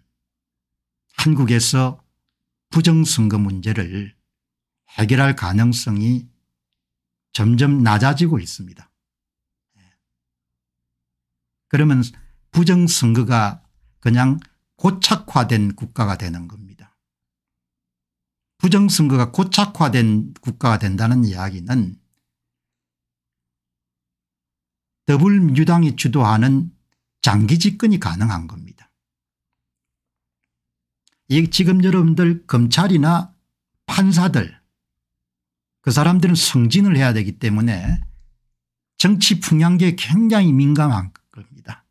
한국에서 부정선거 문제를 해결할 가능성이 점점 낮아지고 있습니다. 예. 그러면 부정선거가 그냥 고착화된 국가가 되는 겁니다. 부정선거가 고착화된 국가가 된다는 이야기는 더불민당이 주도하는 장기 집권이 가능한 겁니다. 지금 여러분들 검찰이나 판사들 그 사람들은 승진을 해야 되기 때문에 정치 풍향계에 굉장히 민감한 겁니다.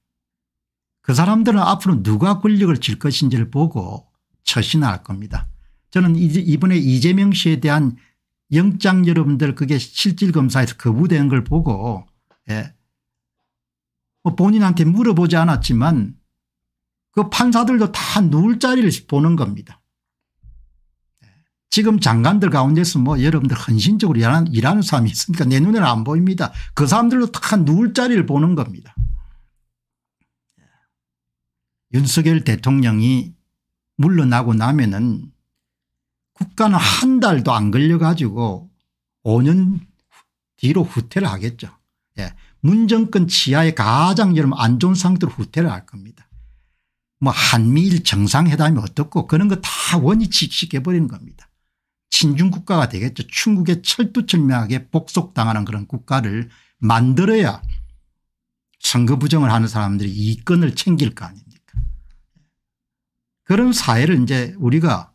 그 사람들은 앞으로 누가 권력을 질 것인지를 보고 처신할 겁니다. 저는 이번에 이재명 씨에 대한 영장 여러분들 그게 실질검사에서 거부되걸 보고 예. 뭐 본인한테 물어보지 않았지만 그 판사들도 다 누울 자리를 보는 겁니다. 지금 장관들 가운데서 뭐 여러분들 헌신적으로 일하는, 일하는 사람이 있으니까 내 눈에는 안 보입니다. 그 사람들로 탁한 누울 자리를 보는 겁니다. 윤석열 대통령이 물러나고 나면은 국가는 한 달도 안 걸려 가지고 5년 뒤로 후퇴를 하겠죠. 예. 문정권 치하에 가장 여러분 안 좋은 상태로 후퇴를 할 겁니다. 뭐 한미일 정상회담이 어떻고 그런 거 다 원위치 시켜버리는 겁니다. 친중 국가가 되겠죠. 중국에 철두철미하게 복속당하는 그런 국가를 만들어야 선거 부정을 하는 사람들이 이권을 챙길 거 아닙니까 그런 사회를 이제 우리가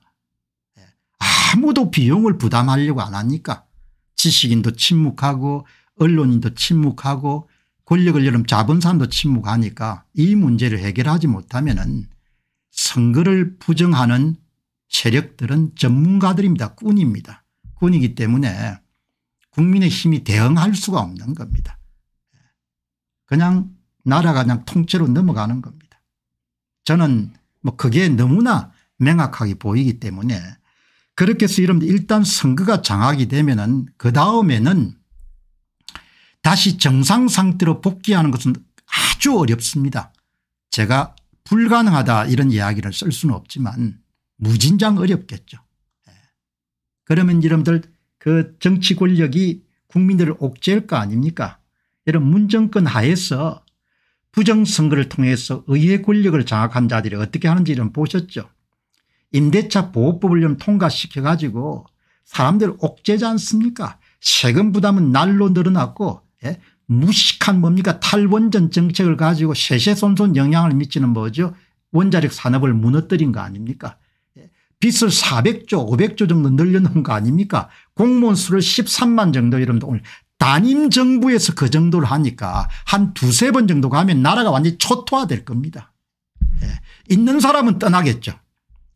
아무도 비용을 부담하려고 안 하니까 지식인도 침묵하고 언론인도 침묵하고 권력을 여름 잡은 사도 침묵하니까 이 문제를 해결하지 못하면 선거를 부정하는 세력들은 전문가들입니다. 군입니다. 군이기 때문에 국민의 힘이 대응할 수가 없는 겁니다. 그냥 나라가 그냥 통째로 넘어가는 겁니다. 저는 뭐 그게 너무나 명확하게 보이기 때문에 그렇게 해서 여러분 일단 선거가 장악이 되면은 그 다음에는 다시 정상 상태로 복귀하는 것은 아주 어렵습니다. 제가 불가능하다 이런 이야기를 쓸 수는 없지만 무진장 어렵겠죠. 예. 그러면 여러분들 그 정치 권력이 국민들을 옥죄할 거 아닙니까 이런 문정권 하에서 부정선거를 통해서 의회 권력을 장악한 자들이 어떻게 하는지 좀 보셨죠. 임대차 보호법을 좀 통과시켜 가지고 사람들 옥죄지 않습니까 세금 부담은 날로 늘어났고 예? 무식한 뭡니까 탈원전 정책을 가지고 세세손손 영향을 미치는 뭐죠 원자력 산업을 무너뜨린 거 아닙니까 빚을 400조 500조 정도 늘려놓은 거 아닙니까 공무원 수를 13만 정도 이러분들 오늘 단임 정부에서 그 정도를 하니까 한 두세 번 정도 가면 나라가 완전히 초토화될 겁니다. 예. 있는 사람은 떠나겠죠.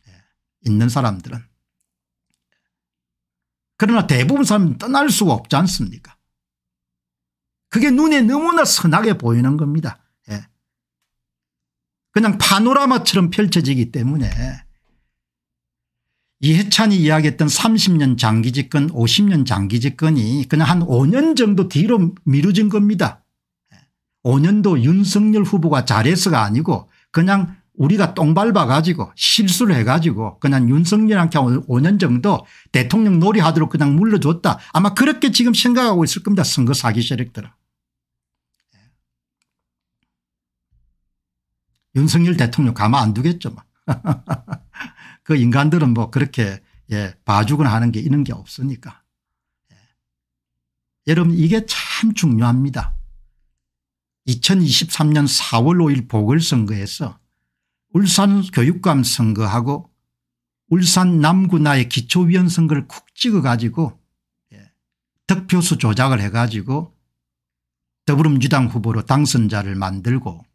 예. 있는 사람들은. 그러나 대부분 사람은 떠날 수가 없지 않습니까 그게 눈에 너무나 선하게 보이는 겁니다. 예. 그냥 파노라마처럼 펼쳐지기 때문에 이해찬이 이야기했던 30년 장기 집권 50년 장기 집권이 그냥 한 5년 정도 뒤로 미루진 겁니다. 5년도 윤석열 후보가 잘해서가 아니고 그냥 우리가 똥 밟아가지고 실수를 해가지고 그냥 윤석열한테 5년 정도 대통령 놀이하도록 그냥 물러줬다. 아마 그렇게 지금 생각하고 있을 겁니다. 선거 사기 세력들은. 윤석열 대통령 가만 안 두겠죠. 막. 뭐. 그 인간들은 뭐 그렇게 예, 봐주거나 하는 게 있는 게 없으니까. 예. 여러분 이게 참 중요합니다. 2023년 4월 5일 보궐선거에서 울산 교육감 선거하고 울산 남구나의 기초위원 선거를 쿡 찍어 가지고 예. 득표수 조작을 해 가지고 더불어민주당 후보로 당선자를 만들고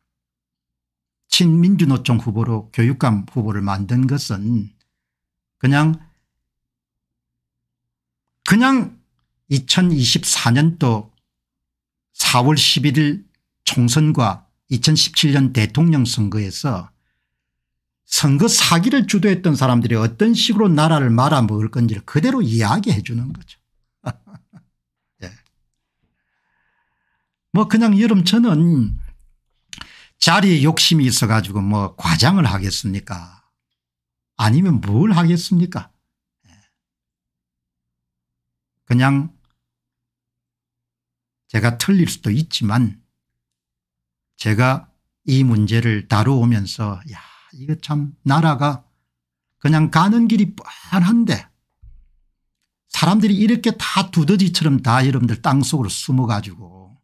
친민주노총 후보로 교육감 후보를 만든 것은 그냥 그냥 2024년도 4월 11일 총선과 2017년 대통령 선거에서 선거 사기를 주도했던 사람들이 어떤 식으로 나라를 말아먹을 건지를 그대로 이야기해 주는 거죠. 예. 뭐 그냥 여름철은 자리에 욕심이 있어가지고 뭐 과장을 하겠습니까 아니면 뭘 하겠습니까 예. 그냥 제가 틀릴 수도 있지만 제가 이 문제를 다뤄오면서야 이거 참 나라가 그냥 가는 길이 뻔한데 사람들이 이렇게 다 두더지처럼 다 여러분들 땅속으로 숨어가지고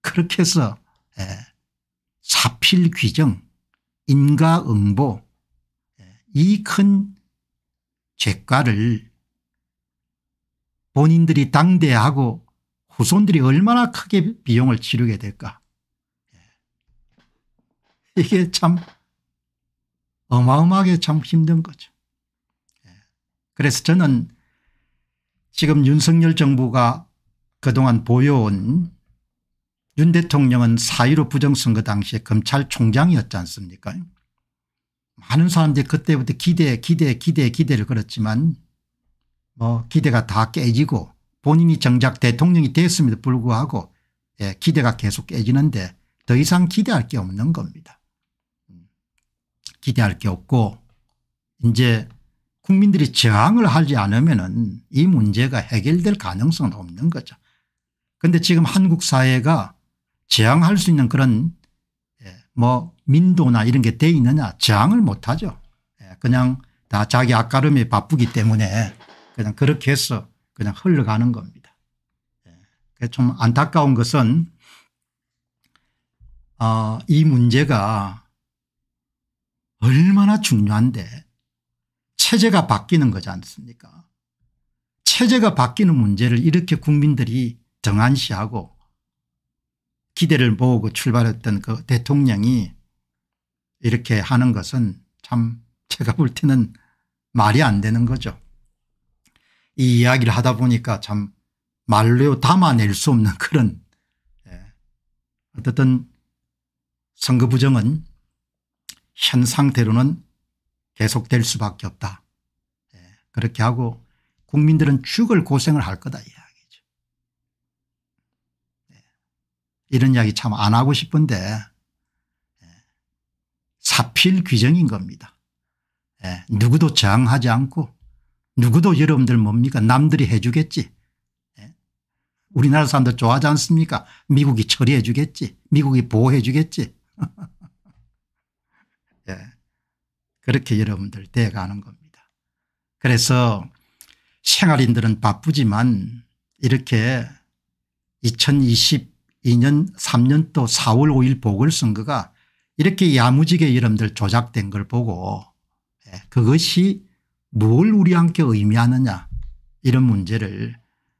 그렇게 해서 예. 사필귀정 인가응보 이 큰 죄과를 본인들이 당대하고 후손들이 얼마나 크게 비용을 치르게 될까 이게 참 어마어마하게 참 힘든 거죠. 그래서 저는 지금 윤석열 정부가 그동안 보여온 윤 대통령은 사1로 부정선거 당시에 검찰총장이었지 않습니까 많은 사람들이 그때부터 기대 기대 기대 기대를 걸었지만 뭐 기대가 다 깨지고 본인이 정작 대통령이 됐음에도 불구하고 예, 기대가 계속 깨지는데 더 이상 기대할 게 없는 겁니다. 기대할 게 없고 이제 국민들이 저항을 하지 않으면 이 문제가 해결될 가능성은 없는 거죠. 그런데 지금 한국 사회가 저항할 수 있는 그런 예, 뭐 민도나 이런 게 돼 있느냐 저항을 못하죠. 예, 그냥 다 자기 앞가름에 바쁘기 때문에 그냥 그렇게 해서 그냥 흘러가는 겁니다. 예, 좀 안타까운 것은 어, 이 문제가 얼마나 중요한데 체제가 바뀌는 거지 않습니까 체제가 바뀌는 문제를 이렇게 국민들이 정한시하고 기대를 모으고 출발했던 그 대통령이 이렇게 하는 것은 참 제가 볼 때는 말이 안 되는 거죠. 이 이야기를 하다 보니까 참 말로 담아낼 수 없는 그런 예. 어쨌든 선거 부정은 현 상태로는 계속될 수밖에 없다. 예. 그렇게 하고 국민들은 죽을 고생을 할 거다. 이런 이야기 참 안 하고 싶은데 예, 사필 규정인 겁니다. 예, 누구도 저항하지 않고 누구도 여러분들 뭡니까 남들이 해 주겠지. 예, 우리나라 사람들 좋아하지 않습니까 미국이 처리해 주겠지 미국이 보호해 주겠지. 예. 그렇게 여러분들 대가는 겁니다. 그래서 생활인들은 바쁘지만 이렇게 2020 2002년 3년도 4월 5일 보궐선거가 이렇게 야무지게 이름들 조작된 걸 보고 예, 그것이 뭘 우리한테 의미하느냐 이런 문제를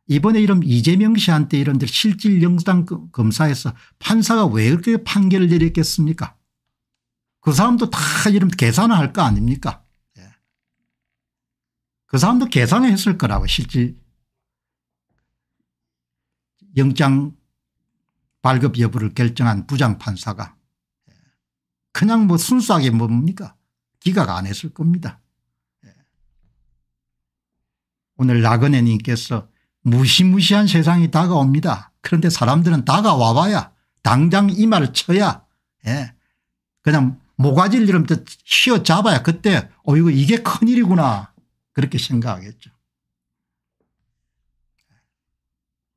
이번에 이런 이재명 씨한테 이런 실질 영상 검사에서 판사가 왜 그렇게 판결을 내렸겠습니까 그 사람도 다 이런 계산을 할 거 아닙니까 예. 그 사람도 계산을 했을 거라고 실질 영장 발급 여부를 결정한 부장판사가 그냥 뭐 순수하게 뭡니까 기각 안 했을 겁니다. 예. 오늘 나그네 님께서 무시무시한 세상이 다가옵니다. 그런데 사람들은 다가와 봐야 당장 이마를 쳐야 예. 그냥 모가지를 이러면 휘어잡아야 그때 어이구 이게 큰일이구나 그렇게 생각하겠죠.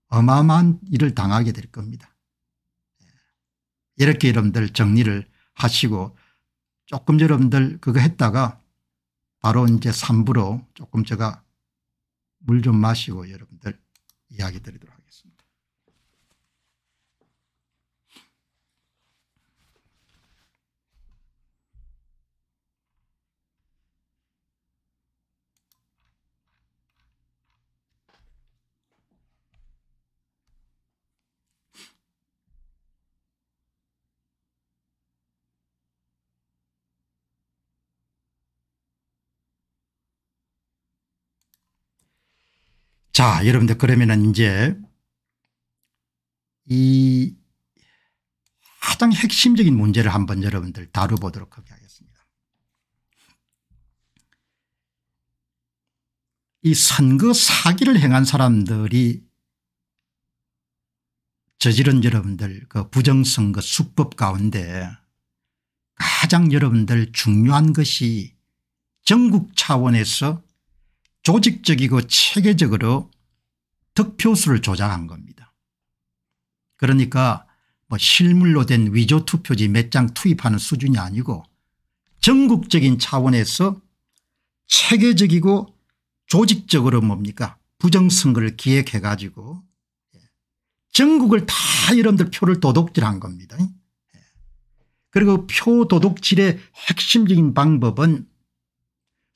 어마어마한 일을 당하게 될 겁니다. 이렇게 여러분들 정리를 하시고 조금 여러분들 그거 했다가 바로 이제 3부로 조금 제가 물 좀 마시고 여러분들 이야기 드리도록 하겠습니다. 자 여러분들 그러면은 이제 이 가장 핵심적인 문제를 한번 여러분들 다뤄보도록 하겠습니다. 이 선거 사기를 행한 사람들이 저지른 여러분들 그 부정선거 수법 가운데 가장 여러분들 중요한 것이 전국 차원에서 조직적이고 체계적으로 득표수를 조장한 겁니다. 그러니까 뭐 실물로 된 위조 투표지 몇 장 투입하는 수준이 아니고 전국적인 차원에서 체계적이고 조직적으로 뭡니까 부정선거를 기획해 가지고 예, 전국을 다 여러분들 표를 도둑질한 겁니다. 예. 그리고 표 도둑질의 핵심적인 방법은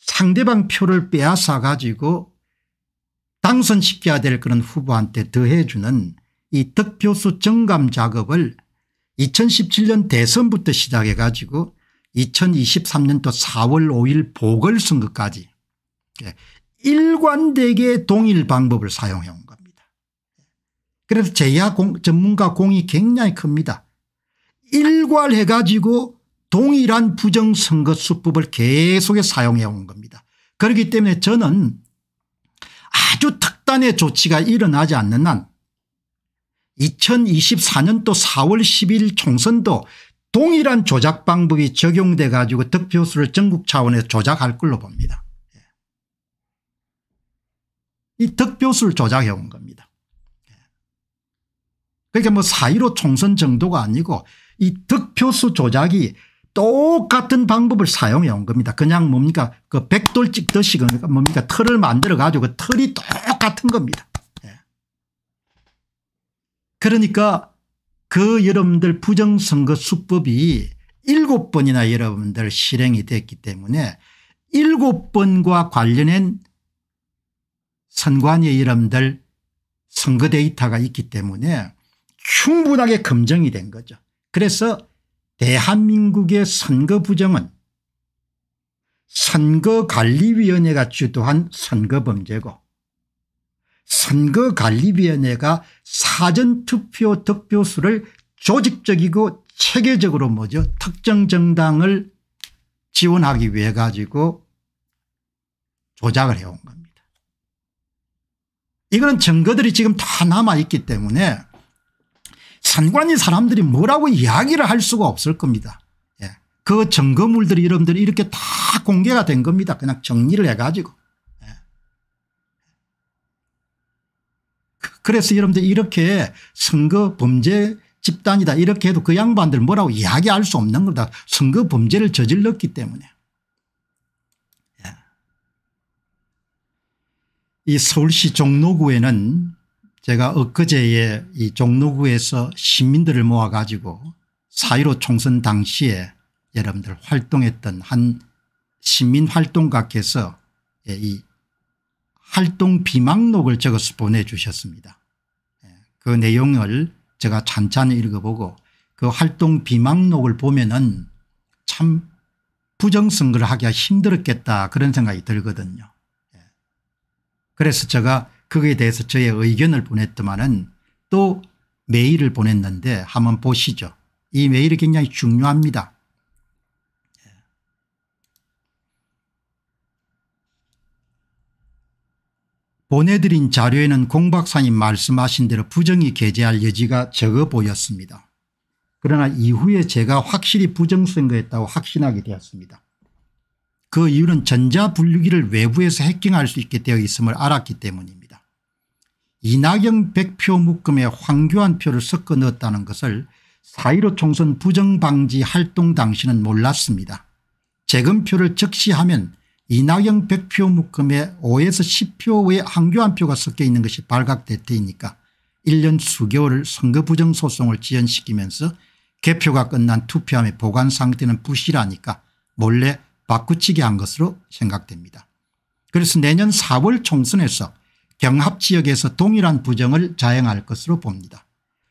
상대방 표를 빼앗아 가지고 당선시켜야 될 그런 후보한테 더해주는 이 득표수 정감 작업을 2017년 대선부터 시작해 가지고 2023년도 4월 5일 보궐선거까지 예, 일관되게 동일 방법을 사용해 온 겁니다. 그래서 제야 전문가 공이 굉장히 큽니다. 일괄해 가지고 동일한 부정선거 수법을 계속 사용해온 겁니다. 그렇기 때문에 저는 아주 특단의 조치가 일어나지 않는 한 2024년도 4월 10일 총선도 동일한 조작 방법이 적용돼 가지고 득표수를 전국 차원에서 조작할 걸로 봅니다. 예. 이 득표수를 조작해 온 겁니다. 예. 그러니까 뭐4.15 총선 정도가 아니고 이 득표수 조작이 똑같은 방법을 사용해 온 겁니다. 그냥 뭡니까 그 백돌 찍듯이 그러니까 뭡니까 털을 만들어 가지고 그 털이 똑같은 겁니다. 예. 그러니까 그 여러분들 부정선거 수법이 일곱 번이나 여러분들 실행이 됐기 때문에 일곱 번과 관련된 선관위 여러분들 선거 데이터가 있기 때문에 충분하게 검증이 된 거죠. 그래서 대한민국의 선거 부정은 선거관리위원회가 주도한 선거범죄고 선거관리위원회가 사전투표 득표수를 조직적이고 체계적으로 뭐죠 특정 정당을 지원하기 위해 가지고 조작을 해온 겁니다. 이거는 증거들이 지금 다 남아있기 때문에 산관이 사람들이 뭐라고 이야기를 할 수가 없을 겁니다. 예. 그 증거물들이 여러분들이 이렇게 다 공개가 된 겁니다. 그냥 정리를 해가지고. 예. 그, 그래서 여러분들 이렇게 선거 범죄 집단이다 이렇게 해도 그 양반들 뭐라고 이야기할 수 없는 거다. 선거 범죄를 저질렀기 때문에. 예. 이 서울시 종로구에는 제가 엊그제에 이 종로구에서 시민들을 모아 가지고 4 1 5 총선 당시에 여러분들 활동했던 한 시민활동가께서 예, 이 활동 비망록을 적어서 보내주셨습니다. 예, 그 내용을 제가 찬찬히 읽어보고 그 활동 비망록을 보면은 참 부정선거를 하기가 힘들었겠다 그런 생각이 들거든요. 예. 그래서 제가 거기에 대해서 저의 의견을 보냈더만은 또 메일을 보냈는데 한번 보시죠. 이 메일이 굉장히 중요합니다. 보내드린 자료에는 공 박사님 말씀하신 대로 부정이 게재할 여지가 적어 보였습니다. 그러나 이후에 제가 확실히 부정선거했다고 확신하게 되었습니다. 그 이유는 전자분류기를 외부에서 해킹할 수 있게 되어 있음을 알았기 때문입니다. 이낙연 100표 묶음에 황교안 표를 섞어 넣었다는 것을 4.15 총선 부정방지 활동 당시는 몰랐습니다. 재검표를 적시하면 이낙연 100표 묶음에 5에서 10표 외 황교안 표가 섞여 있는 것이 발각대태니까 1년 수개월을 선거 부정소송을 지연시키면서 개표가 끝난 투표함의 보관 상태는 부실하니까 몰래 바꾸치기 한 것으로 생각됩니다. 그래서 내년 4월 총선에서 경합지역에서 동일한 부정을 자행할 것으로 봅니다.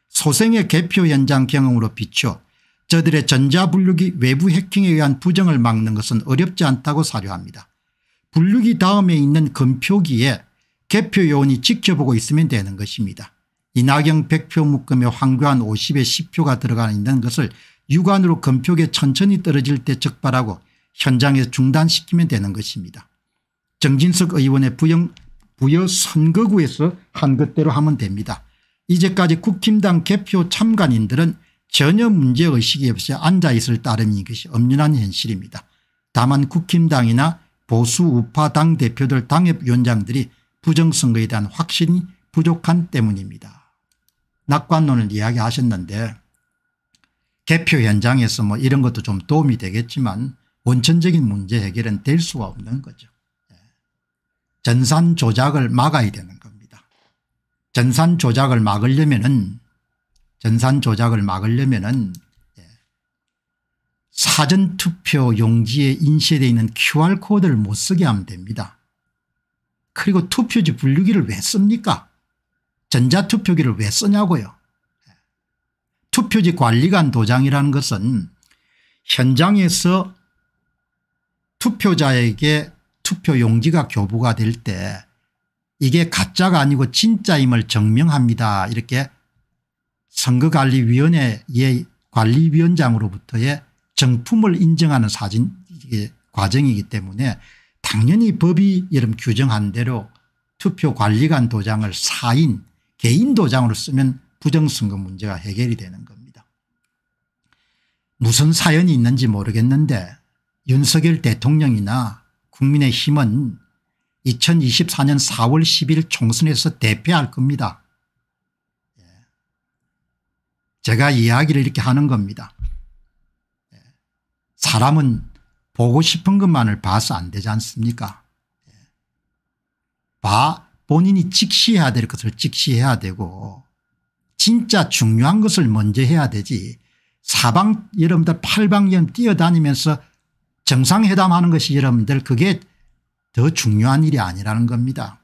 소생의 개표 연장 경험으로 비추어 저들의 전자불류기 외부 해킹에 의한 부정을 막는 것은 어렵지 않다고 사료합니다. 불류기 다음에 있는 금표기에 개표 요원이 지켜보고 있으면 되는 것입니다. 이낙영 100표 묶음에 황교안 50에 10표가 들어가 있는 것을 육안으로 금표기에 천천히 떨어질 때 적발하고 현장에서 중단시키면 되는 것입니다. 정진석 의원의 부영 부여 선거구에서 한 것대로 하면 됩니다. 이제까지 국힘당 개표 참관인들은 전혀 문제의식이 없이 앉아있을 따름인 것이 엄연한 현실입니다. 다만 국힘당이나 보수 우파 당대표들 당협위원장들이 부정선거에 대한 확신이 부족한 때문입니다. 낙관론을 이야기하셨는데 개표 현장에서 뭐 이런 것도 좀 도움이 되겠지만 원천적인 문제 해결은 될 수가 없는 거죠. 전산 조작을 막아야 되는 겁니다. 전산 조작을 막으려면은 전산 조작을 막으려면은 예, 사전투표 용지에 인쇄되어 있는 QR코드를 못 쓰게 하면 됩니다. 그리고 투표지 분류기를 왜 씁니까? 전자투표기를 왜 쓰냐고요. 예, 투표지 관리관 도장이라는 것은 현장에서 투표자에게 투표 용지가 교부가 될 때 이게 가짜가 아니고 진짜임을 증명합니다 이렇게 선거관리위원회의 예, 관리위원장으로부터의 정품을 인정하는 사진 과정이기 때문에 당연히 법이 이름 규정한 대로 투표관리관 도장을 사인 개인 도장으로 쓰면 부정선거 문제가 해결이 되는 겁니다. 무슨 사연이 있는지 모르겠는데 윤석열 대통령이나 국민의힘은 2024년 4월 10일 총선에서 대패할 겁니다. 예. 제가 이야기를 이렇게 하는 겁니다. 예. 사람은 보고 싶은 것만을 봐서 안 되지 않습니까 예. 봐 본인이 직시해야 될 것을 직시해야 되고 진짜 중요한 것을 먼저 해야 되지 사방 여러분들 팔방연 뛰어다니면서 정상회담하는 것이 여러분들 그게 더 중요한 일이 아니라는 겁니다.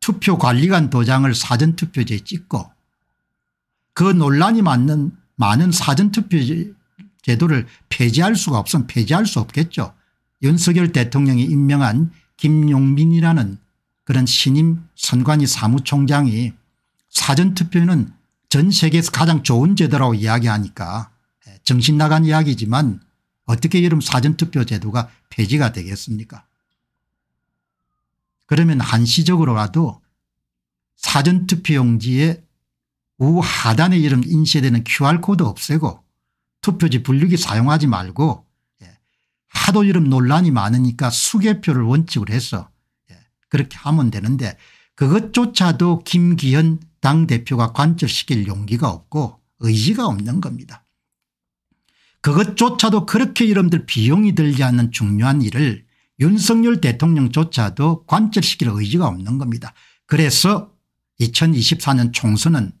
투표관리관 도장을 사전투표지에 찍고 그 논란이 맞는 많은 사전투표 제도를 폐지할 수가 없으면 폐지할 수 없겠죠. 윤석열 대통령이 임명한 김용민이라는 그런 신임 선관위 사무총장이 사전투표는 전 세계에서 가장 좋은 제도라고 이야기하니까 예, 정신 나간 이야기지만 어떻게 여러분 사전투표 제도가 폐지가 되겠습니까 그러면 한시적으로라도 사전투표용지에 우하단에 이름 인쇄되는 QR코드 없애고 투표지 분류기 사용하지 말고 예, 하도 이름 논란이 많으니까 수개표를 원칙으로 해서 예, 그렇게 하면 되는데 그것조차도 김기현 당대표가 관철시킬 용기가 없고 의지가 없는 겁니다. 그것조차도 그렇게 이름들 비용이 들지 않는 중요한 일을 윤석열 대통령조차도 관철시킬 의지가 없는 겁니다. 그래서 2024년 총선은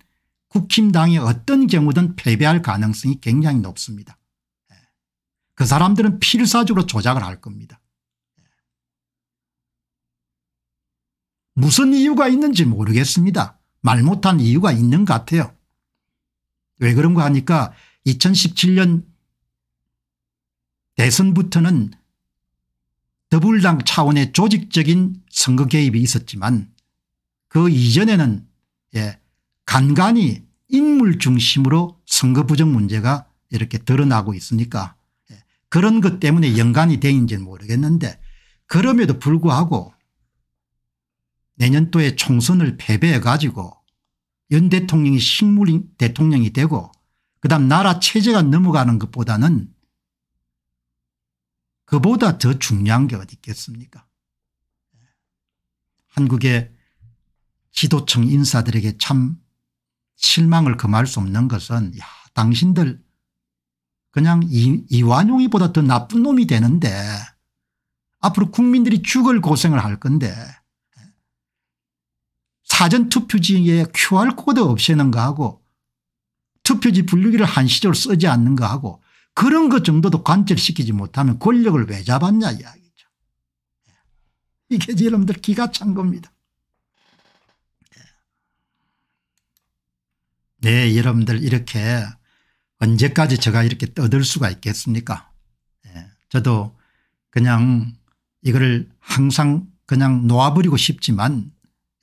국힘당이 어떤 경우든 패배할 가능성이 굉장히 높습니다. 예. 그 사람들은 필사적으로 조작을 할 겁니다. 예. 무슨 이유가 있는지 모르겠습니다. 말 못한 이유가 있는 것 같아요. 왜 그런가 하니까 2017년 대선부터는 더불당 차원의 조직적인 선거 개입이 있었지만 그 이전에는 예, 간간히 인물 중심으로 선거 부정 문제가 이렇게 드러나고 있으니까 예, 그런 것 때문에 연관이 되는지는 모르겠는데 그럼에도 불구하고 내년도에 총선을 패배해 가지고 연 대통령이 식물 대통령이 되고 그다음 나라 체제가 넘어가는 것보다는 그보다 더 중요한 게 어디 있겠습니까? 한국의 지도층 인사들에게 참 실망을 금할 수 없는 것은 야 당신들 그냥 이, 완용이보다더 나쁜 놈이 되는데 앞으로 국민들이 죽을 고생을 할 건데 사전투표지에 QR코드 없애는가 하고 투표지 분류기를 한시적으로 쓰지 않는가 하고 그런 것 정도도 관철시키지 못하면 권력을 왜 잡았냐 이야기죠. 예. 이게 여러분들 기가 찬 겁니다. 예. 네 여러분들 이렇게 언제까지 제가 이렇게 떠들 수가 있겠습니까 예. 저도 그냥 이거를 항상 그냥 놓아버리고 싶지만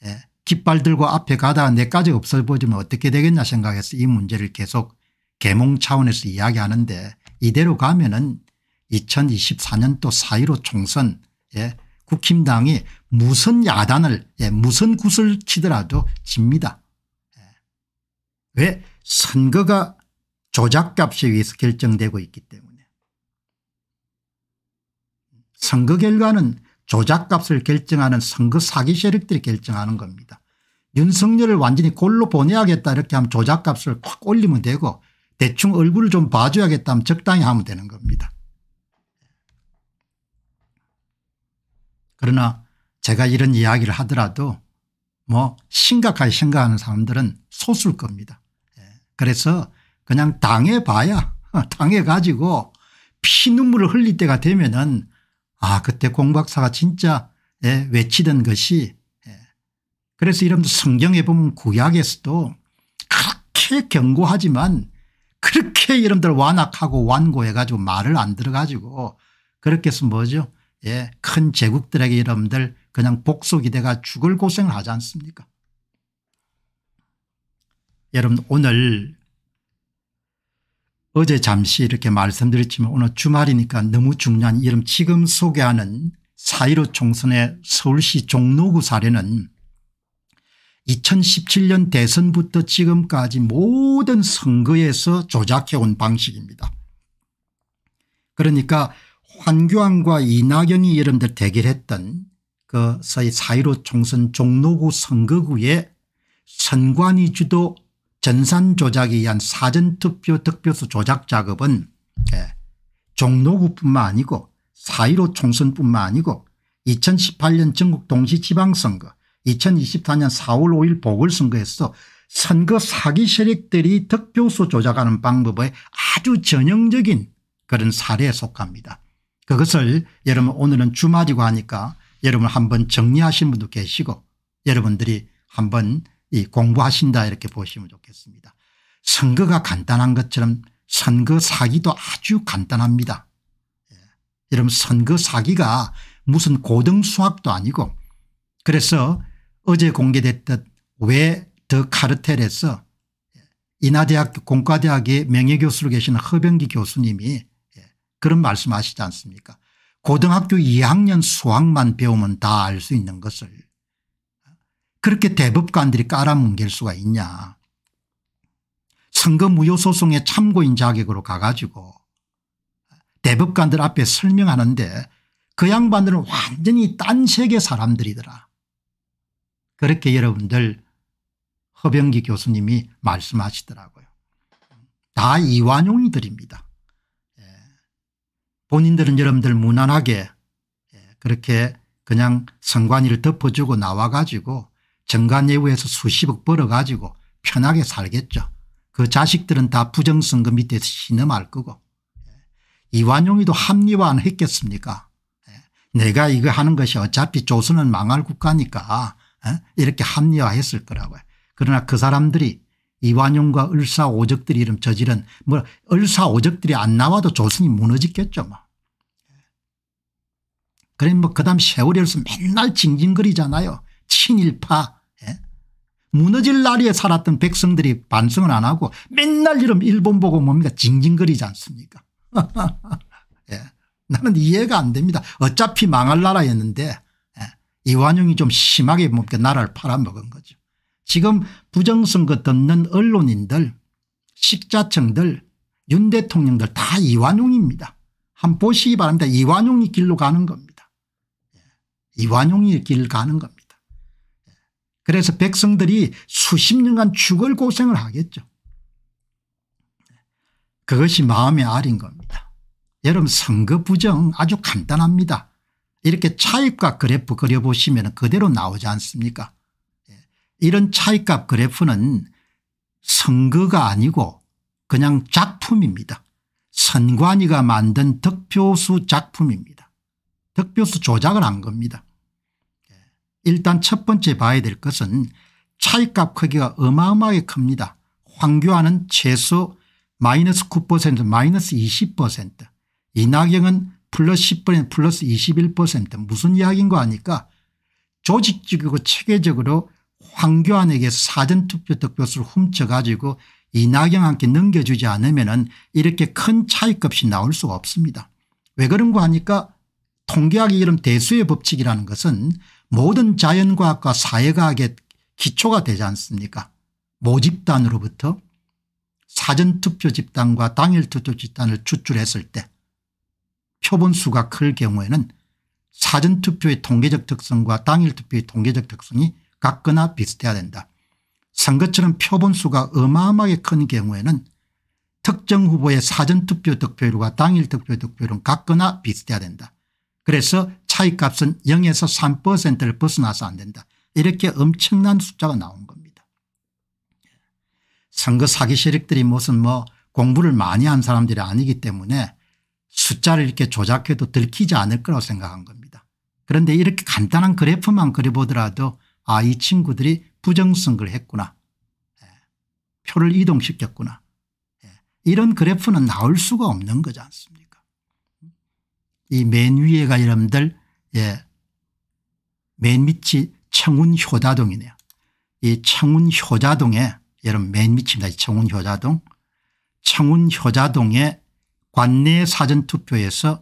예. 깃발 들고 앞에 가다가 내까지 없어버리면 어떻게 되겠냐 생각해서 이 문제를 계속 계몽 차원에서 이야기하는데 이대로 가면은 2024년도 4.15 총선 에 국힘당이 무슨 야단을 예, 무슨 구슬 치더라도 집니다. 예. 왜 선거가 조작값에 의해서 결정되고 있기 때문에 선거 결과는 조작값을 결정하는 선거 사기 세력들이 결정하는 겁니다. 윤석열을 완전히 골로 보내야겠다 이렇게 하면 조작값을 확 올리면 되고 대충 얼굴을 좀 봐줘야겠다 면 적당히 하면 되는 겁니다. 그러나 제가 이런 이야기를 하더라도 뭐 심각하게 생각하는 사람들은 소수일 겁니다. 예. 그래서 그냥 당해봐야 당해가지고 피눈물을 흘릴 때가 되면은 아 그때 공박사가 진짜 예, 외치던 것이 예. 그래서 이런 성경에 보면 구약에서도 그렇게 경고하지만 그렇게 이름들 완악하고 완고해 가지고 말을 안 들어 가지고 그렇게 해서 뭐죠 예, 큰 제국들에게 이름들 그냥 복속이돼가 죽을 고생을 하지 않습니까 여러분 오늘 어제 잠시 이렇게 말씀드렸지만 오늘 주말이니까 너무 중요한 이름 지금 소개하는 4 1 5 총선의 서울시 종로구 사례는 2017년 대선부터 지금까지 모든 선거에서 조작해온 방식입니다. 그러니까 환교안과 이낙연이 여러분들 대결했던 그 서해 사이로 총선 종로구 선거구에 선관위 주도 전산 조작에 의한 사전투표 득표수 조작 작업은 예, 종로구뿐만 아니고 사이로 총선뿐만 아니고 2018년 전국 동시지방선거 2024년 4월 5일 보궐선거에서 선거 사기 세력들이 득표수 조작하는 방법의 아주 전형적인 그런 사례에 속합니다. 그것을 여러분 오늘은 주말이고 하니까 여러분 한번 정리하신 분도 계시고 여러분들이 한번 이 공부하신다 이렇게 보시면 좋겠습니다. 선거가 간단한 것처럼 선거 사기도 아주 간단합니다. 예. 여러분 선거 사기가 무슨 고등수학도 아니고 그래서 어제 공개됐듯 왜 더 카르텔에서 인하대학교 공과대학의 명예교수로 계시는 허병기 교수님이 예, 그런 말씀하시지 않습니까 고등학교 2학년 수학만 배우면 다 알 수 있는 것을 그렇게 대법관들이 깔아뭉갤 수가 있냐 선거 무효소송의 참고인 자격으로 가가지고 대법관들 앞에 설명하는데 그 양반들은 완전히 딴 세계 사람들이더라 그렇게 여러분들 허병기 교수님이 말씀하시더라고요. 다 이완용이들입니다. 예. 본인들은 여러분들 무난하게 예, 그렇게 그냥 성관위를 덮어주고 나와가지고 정관예우에서 수십억 벌어가지고 편하게 살겠죠. 그 자식들은 다 부정선거 밑에 신음할 거고 예. 이완용이도 합리화는 했겠습니까 내가 이거 하는 것이 어차피 조선은 망할 국가니까 어? 이렇게 합리화했을 거라고요. 그러나 그 사람들이 이완용과 을사오적들이 이름 저지른 뭐 을사오적들이 안 나와도 조선이 무너졌겠죠 뭐. 그래 뭐 그다음 세월이라서 맨날 징징거리잖아요. 친일파. 예? 무너질 나리에 살았던 백성들이 반성을 안 하고 맨날 이름 일본 보고 뭡니까 징징거리지 않습니까. 예. 나는 이해가 안 됩니다. 어차피 망할 나라였는데 이완용이 좀 심하게 뭡니까 나라를 팔아먹은 거죠. 지금 부정선거 듣는 언론인들 식자층들 윤 대통령들 다 이완용입니다. 한 보시기 바랍니다. 이완용이 길로 가는 겁니다. 이완용이 예, 길 가는 겁니다. 예, 그래서 백성들이 수십 년간 죽을 고생을 하겠죠. 예, 그것이 마음의 알인 겁니다. 여러분 선거 부정 아주 간단합니다. 이렇게 차입값 그래프 그려보시면 그대로 나오지 않습니까 예. 이런 차입값 그래프는 선거가 아니고 그냥 작품입니다. 선관위가 만든 득표수 작품입니다. 득표수 조작을 한 겁니다. 예. 일단 첫 번째 봐야 될 것은 차이값 크기가 어마어마하게 큽니다. 황교안은 최소 마이너스 9% 마이너스 20% 이낙연은 플러스 10% 플러스 21% 무슨 이야기인 거 아니까 조직적이고 체계적으로 황교안에게 사전투표 득표수를 훔쳐가지고 이낙연한테 넘겨주지 않으면 이렇게 큰 차이값이 나올 수가 없습니다. 왜 그런가 하니까 통계학이 이름 대수의 법칙이라는 것은 모든 자연과학과 사회과학의 기초가 되지 않습니까 모집단으로부터 사전투표 집단과 당일투표 집단을 추출했을 때 표본수가 클 경우에는 사전투표의 통계적 특성과 당일투표의 통계적 특성이 같거나 비슷해야 된다. 선거처럼 표본수가 어마어마하게 큰 경우에는 특정 후보의 사전투표 득표율과 당일 득표 득표율은 같거나 비슷해야 된다. 그래서 차이값은 0에서 3%를 벗어나서 안 된다. 이렇게 엄청난 숫자가 나온 겁니다. 선거 사기 세력들이 무슨 뭐 공부를 많이 한 사람들이 아니기 때문에 숫자를 이렇게 조작해도 들키지 않을 거라고 생각한 겁니다. 그런데 이렇게 간단한 그래프만 그려보더라도 아이 친구들이 부정선거를 했구나. 예. 표를 이동시켰구나. 예. 이런 그래프는 나올 수가 없는 거지 않습니까 이 맨 위에가 여러분들 예. 맨 밑이 청운 효자동이네요. 이 청운 효자동에 여러분 맨 밑입니다. 청운 효자동. 청운 효자동에 관내 사전투표에서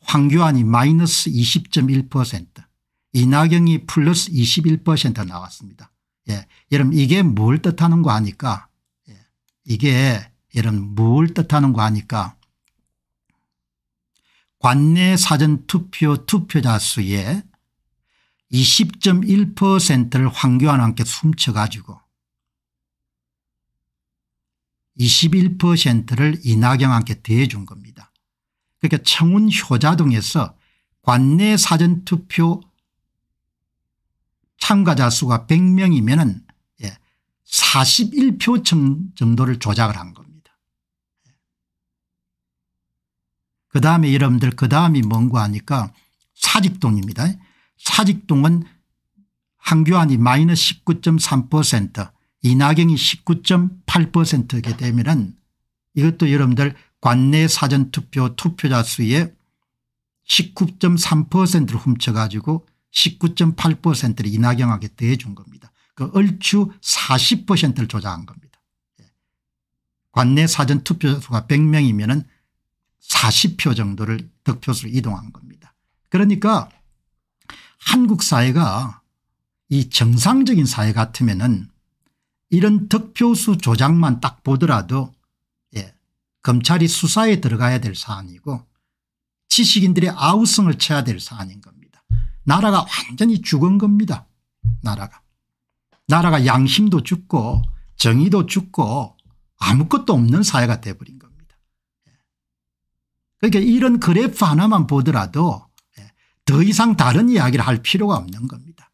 황교안이 마이너스 20.1% 이낙연이 플러스 21% 나왔습니다. 예. 여러분 이게 뭘 뜻하는 거 아니까 예. 이게 여러분 뭘 뜻하는 거 아니까 관내 사전투표 투표자 수의 20.1%를 황교안한테 숨쳐가지고 21%를 이낙영 한테 대준 겁니다. 그러니까 청운 효자동에서 관내 사전투표 참가자 수가 100명이면 은 41표 예, 정도를 조작을 한 겁니다. 그 다음에 여러분들 그 다음이 뭔고 하니까 사직동입니다. 사직동은 한교안이 마이너스 19.3% 이낙영이 19.8%게 되면 은 이것도 여러분들 관내 사전투표 투표자 수의 19.3%를 훔쳐가지고 19.8%를 이낙영하게 대해준 겁니다. 그 얼추 40%를 조작한 겁니다. 예. 관내 사전투표 수가 100명이면 은 40표 정도를 득표수로 이동한 겁니다. 그러니까 한국 사회가 이 정상적인 사회 같으면 은 이런 득표수 조작만 딱 보더라도 예, 검찰이 수사에 들어가야 될 사안이고 지식인들의 아우성을 쳐야 될 사안인 겁니다. 나라가 완전히 죽은 겁니다. 나라가. 나라가 양심도 죽고 정의도 죽고 아무것도 없는 사회가 돼버린 겁니다. 예. 그러니까 이런 그래프 하나만 보더라도 예, 더 이상 다른 이야기를 할 필요가 없는 겁니다.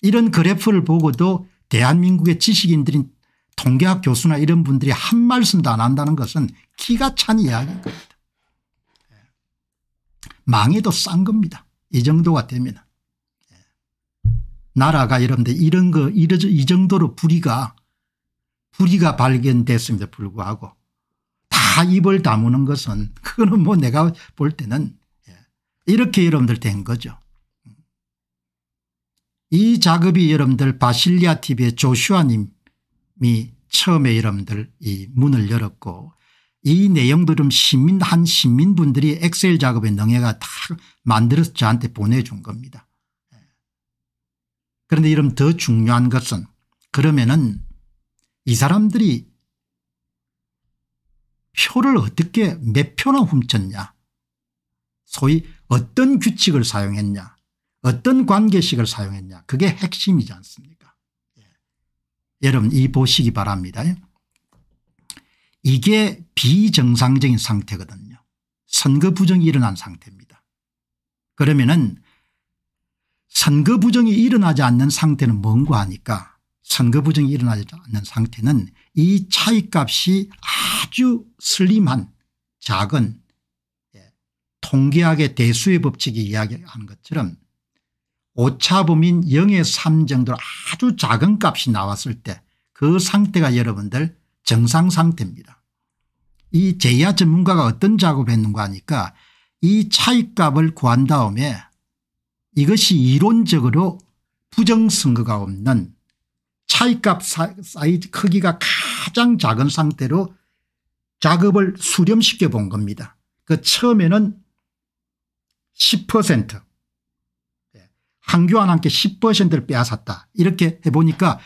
이런 그래프를 보고도 대한민국의 지식인들인 통계학 교수나 이런 분들이 한 말씀도 안 한다는 것은 기가 찬 이야기인 겁니다. 예. 망해도 싼 겁니다. 이 정도가 되면. 예. 나라가 여러분들 이런 거, 이러저, 이 정도로 불의가, 불의가 발견됐음에도 불구하고 다 입을 다무는 것은 그거는 뭐 내가 볼 때는 예. 이렇게 여러분들 된 거죠. 이 작업이 여러분들 바실리아 TV의 조슈아님이 처음에 여러분들 이 문을 열었고 이 내용들은 시민 한 시민분들이 엑셀 작업에 능해가 다 만들어서 저한테 보내준 겁니다. 예. 그런데 이름 더 중요한 것은 그러면은 이 사람들이 표를 어떻게 몇 표나 훔쳤냐 소위 어떤 규칙을 사용했냐 어떤 관계식을 사용했냐 그게 핵심이지 않습니까 예. 여러분 이 보시기 바랍니다. 이게 비정상적인 상태거든요. 선거 부정이 일어난 상태입니다. 그러면은 선거 부정이 일어나지 않는 상태는 뭔가 하니까 선거 부정이 일어나지 않는 상태는 이 차이값이 아주 슬림한 작은 예, 통계학의 대수의 법칙이 이야기하는 것처럼 오차범인 0의 3 정도로 아주 작은 값이 나왔을 때 그 상태가 여러분들 정상 상태입니다. 이 제야 전문가가 어떤 작업을 했는가 하니까 이 차이값을 구한 다음에 이것이 이론적으로 부정선거가 없는 차이값 사이즈 크기가 가장 작은 상태로 작업을 수렴시켜 본 겁니다. 그 처음에는 10% 한교안 함께 10%를 빼앗았다 이렇게 해보니까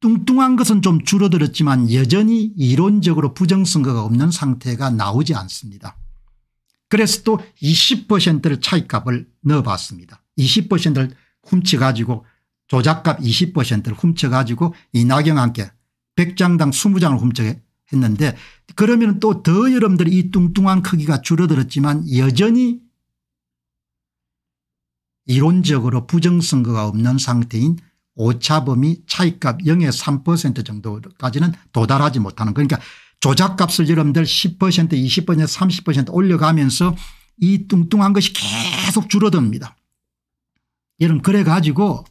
뚱뚱한 것은 좀 줄어들었지만 여전히 이론적으로 부정선거가 없는 상태가 나오지 않습니다. 그래서 또 20%를 차이값을 넣어봤습니다. 20%를 훔쳐가지고 조작값 20%를 훔쳐가지고 이낙연 함께 100장당 20장을 훔쳐했는데 그러면 또 더 여러분들이 이 뚱뚱한 크기가 줄어들었지만 여전히 이론적으로 부정선거가 없는 상태인 오차범위 차익값 0의 3% 정도까지는 도달하지 못하는 그러니까 조작값을 여러분들 10% 20% 30% 올려가면서 이 뚱뚱한 것이 계속 줄어듭니다. 여러분 그래 가지고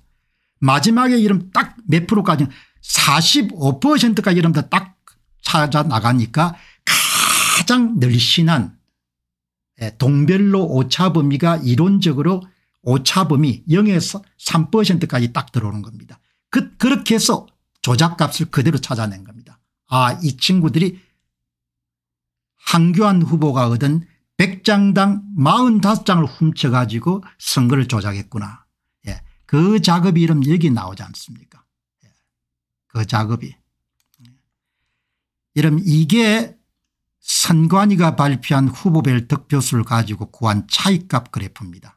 마지막에 이름 딱몇 프로까지 45%까지 여러분들 딱 찾아 나가니까 가장 늘씬한 예, 동별로 오차 범위가 이론적으로 오차범위 0에서 3%까지 딱 들어오는 겁니다. 그, 그렇게 해서 조작값을 그대로 찾아낸 겁니다. 아이 친구들이 한교안 후보가 얻은 100장당 45장을 훔쳐가지고 선거를 조작했구나. 예. 그 작업 이름 여기 나오지 않습니까 예. 그 작업이. 예. 이름 이게 선관위가 발표한 후보별 득표수를 가지고 구한 차익값 그래프입니다.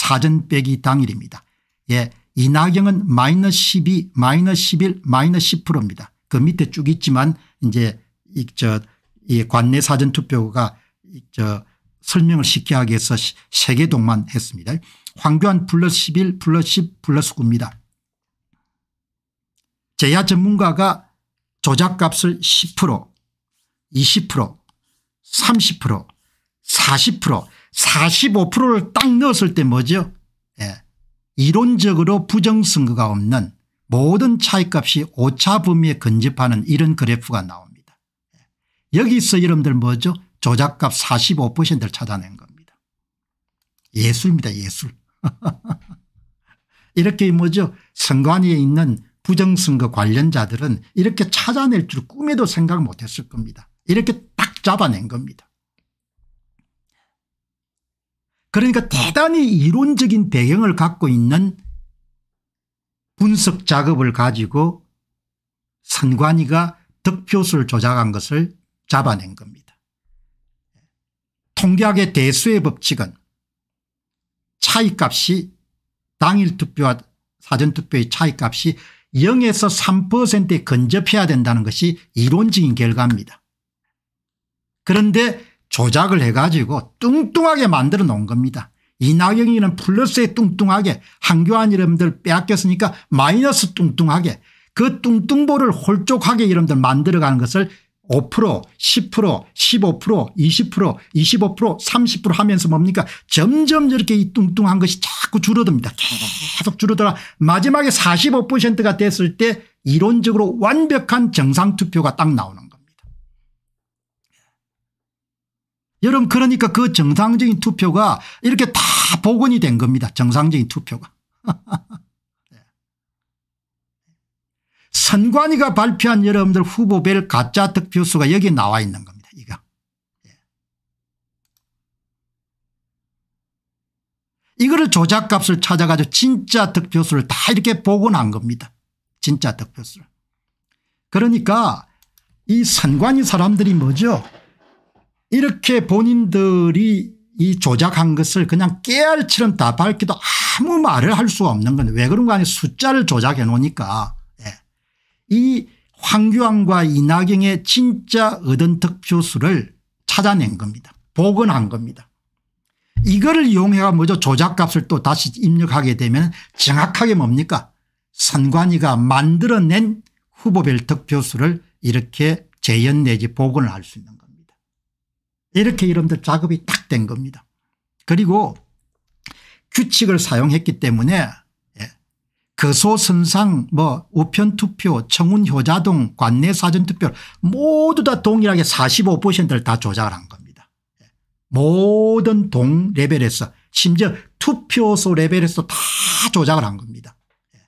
사전 빼기 당일입니다. 예, 이낙연은 마이너 12, 마이너 11, 마이너 10%입니다. 그 밑에 쭉 있지만 이제 이저 이 관내 사전 투표가 저 설명을 쉽게 하기 위해서 세 개 동만 했습니다. 황교안 플러스 11 플러스 10 플러스 9입니다. 제야 전문가가 조작값을 10% 20% 30% 40% 45%를 딱 넣었을 때 뭐죠 예. 이론적으로 부정선거가 없는 모든 차이값이 오차범위에 근접하는 이런 그래프가 나옵니다. 예. 여기서 여러분들 뭐죠 조작값 45%를 찾아낸 겁니다. 예술입니다 예술. 이렇게 뭐죠 선관위에 있는 부정선거 관련자들은 이렇게 찾아낼 줄 꿈에도 생각 못했을 겁니다. 이렇게 딱 잡아낸 겁니다. 그러니까 대단히 이론적인 배경을 갖고 있는 분석 작업을 가지고 선관위가 득표수를 조작한 것을 잡아낸 겁니다. 통계학의 대수의 법칙은 차이값이 당일 투표와 사전투표의 차이값이 0에서 3%에 근접해야 된다는 것이 이론적인 결과입니다. 그런데 조작을 해가지고 뚱뚱하게 만들어 놓은 겁니다. 이낙연이는 플러스에 뚱뚱하게 한교안 이름들 빼앗겼으니까 마이너스 뚱뚱하게 그 뚱뚱보를 홀쭉하게 이름들 만들어가는 것을 5% 10% 15% 20% 25% 30% 하면서 뭡니까 점점 이렇게 이 뚱뚱한 것이 자꾸 줄어듭니다. 계속 줄어들어 마지막에 45%가 됐을 때 이론적으로 완벽한 정상투표가 딱 나오는 거예요. 여러분 그러니까 그 정상적인 투표가 이렇게 다 복원이 된 겁니다. 정상적인 투표가. 네. 선관위가 발표한 여러분들 후보별 가짜 득표수가 여기 나와 있는 겁니다. 이거. 네. 이거를 조작값을 찾아가지고 진짜 득표수를 다 이렇게 복원한 겁니다. 진짜 득표수를. 그러니까 이 선관위 사람들이 뭐죠 이렇게 본인들이 이 조작한 것을 그냥 깨알처럼 다 밝기도 아무 말을 할 수가 없는 건 왜 그런가 하니 숫자를 조작해 놓으니까 예. 이 황교안과 이낙연의 진짜 얻은 득표수를 찾아낸 겁니다. 복원한 겁니다. 이거를 이용해가 뭐죠 조작값을 또 다시 입력하게 되면 정확하게 뭡니까 선관위가 만들어낸 후보별 득표수를 이렇게 재현 내지 복원을 할 수 있는 이렇게 이름들 작업이 딱 된 겁니다. 그리고 규칙을 사용했기 때문에 그소선상뭐 예, 우편투표 청운 효자동 관내 사전투표 모두 다 동일하게 45%를 다 조작을 한 겁니다. 예, 모든 동 레벨에서 심지어 투표소 레벨에서 다 조작을 한 겁니다. 예.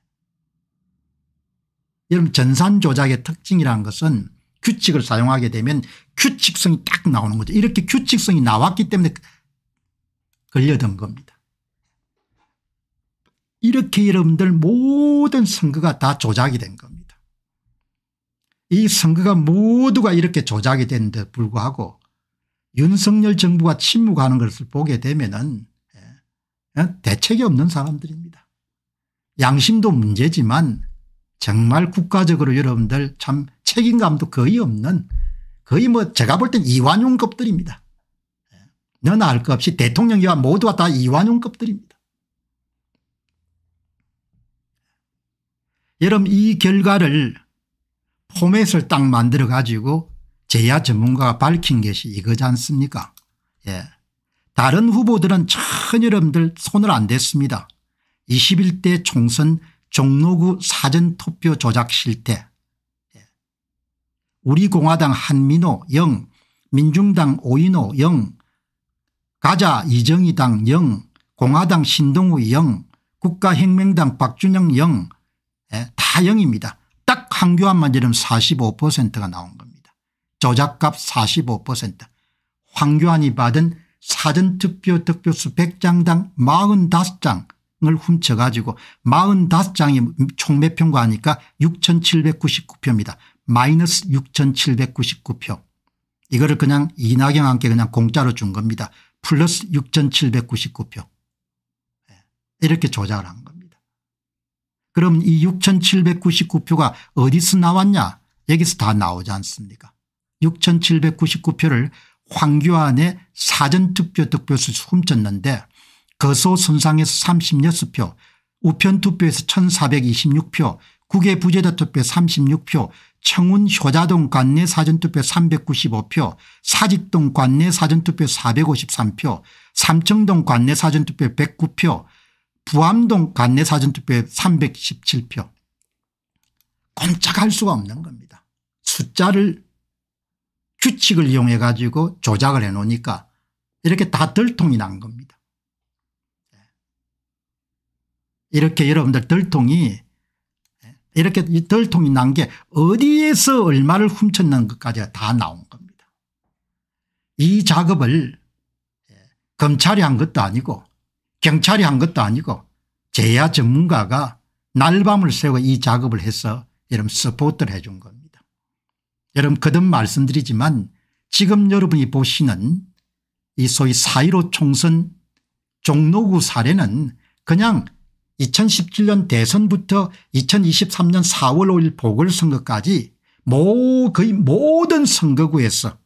여러분 전산 조작의 특징이라는 것은 규칙을 사용하게 되면 규칙성이 딱 나오는 거죠. 이렇게 규칙성이 나왔기 때문에 걸려든 겁니다. 이렇게 여러분들 모든 선거가 다 조작이 된 겁니다. 이 선거가 모두가 이렇게 조작이 됐는데 불구하고 윤석열 정부가 침묵하는 것을 보게 되면 은 예, 예, 대책이 없는 사람들입니다. 양심도 문제지만 정말 국가적으로 여러분들 참 책임감도 거의 없는 거의 뭐 제가 볼 땐 이완용급들입니다. 예. 너나 할 것 없이 대통령이와 모두가 다 이완용급들입니다. 여러분 이 결과를 포맷을 딱 만들어 가지고 제야 전문가가 밝힌 것이 이거지 않습니까 예. 다른 후보들은 전혀 여러분들 손을 안 댔습니다. 21대 총선 종로구 사전투표 조작 실태 우리공화당 한민호 0 민중당 오인호 0 가자 이정희당 0 공화당 신동우 0 국가혁명당 박준영 0다 예, 0입니다. 딱황교안만 지르면 45%가 나온 겁니다. 조작값 45% 황교안이 받은 사전투표 득표수 100장당 45장을 훔쳐가지고 45장이 총몇 표인가 하니까 6799표입니다. 마이너스 6799표 이거를 그냥 이낙연한테 그냥 공짜로 준 겁니다. 플러스 6799표 예, 이렇게 조작을 한 겁니다. 그럼 이 6799표가 어디서 나왔냐 여기서 다 나오지 않습니까 6799표를 황교안의 사전투표 득표수에 훔쳤는데 거소 선상에서 36표 우편투표에서 1426표 국외 부재자 투표 36표 청운 효자동 관내 사전투표 395표 사직동 관내 사전투표 453표 삼청동 관내 사전투표 109표 부암동 관내 사전투표 317표 꼼짝할 수가 없는 겁니다. 숫자를 규칙을 이용해 가지고 조작을 해 놓으니까 이렇게 다 들통이 난 겁니다. 이렇게 여러분들 들통이 이렇게 덜통이 난 게 어디에서 얼마를 훔쳤는 것까지가 다 나온 겁니다. 이 작업을 예, 검찰이 한 것도 아니고 경찰이 한 것도 아니고 제야 전문가가 날밤을 새고 이 작업을 해서 여러분 서포트를 해 준 겁니다. 여러분 거듭 말씀드리지만 지금 여러분이 보시는 이 소위 사1 5 총선 종로구 사례는 그냥 2017년 대선부터 2023년 4월 5일 보궐선거까지 모 거의 모든 선거구에서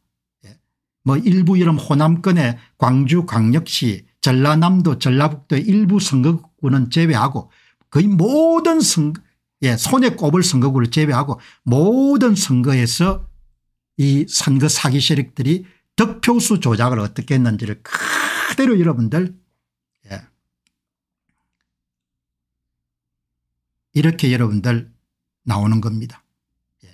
예, 뭐 일부 이름 호남권의 광주 광역시 전라남도 전라북도 일부 선거구는 제외하고 거의 모든 선 예, 손에 꼽을 선거구를 제외하고 모든 선거에서 이 선거 사기 세력들이 득표수 조작을 어떻게 했는지를 그대로 여러분들 이렇게 여러분들 나오는 겁니다. 예.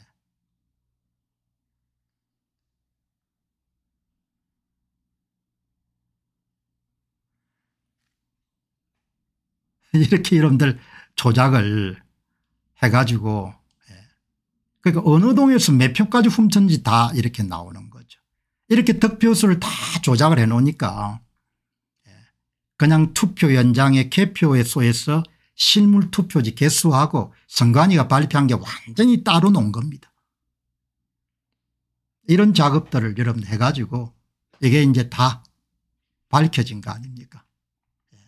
이렇게 여러분들 조작을 해가지고 예. 그러니까 어느 동에서 몇 표까지 훔쳤는지 다 이렇게 나오는 거죠. 이렇게 득표수를 다 조작을 해놓으니까 예. 그냥 투표 연장의 개표에 쏘여서 실물 투표지 개수하고 선관위가 발표한 게 완전히 따로 놓은 겁니다. 이런 작업들을 여러분 해가지고 이게 이제 다 밝혀진 거 아닙니까? 예.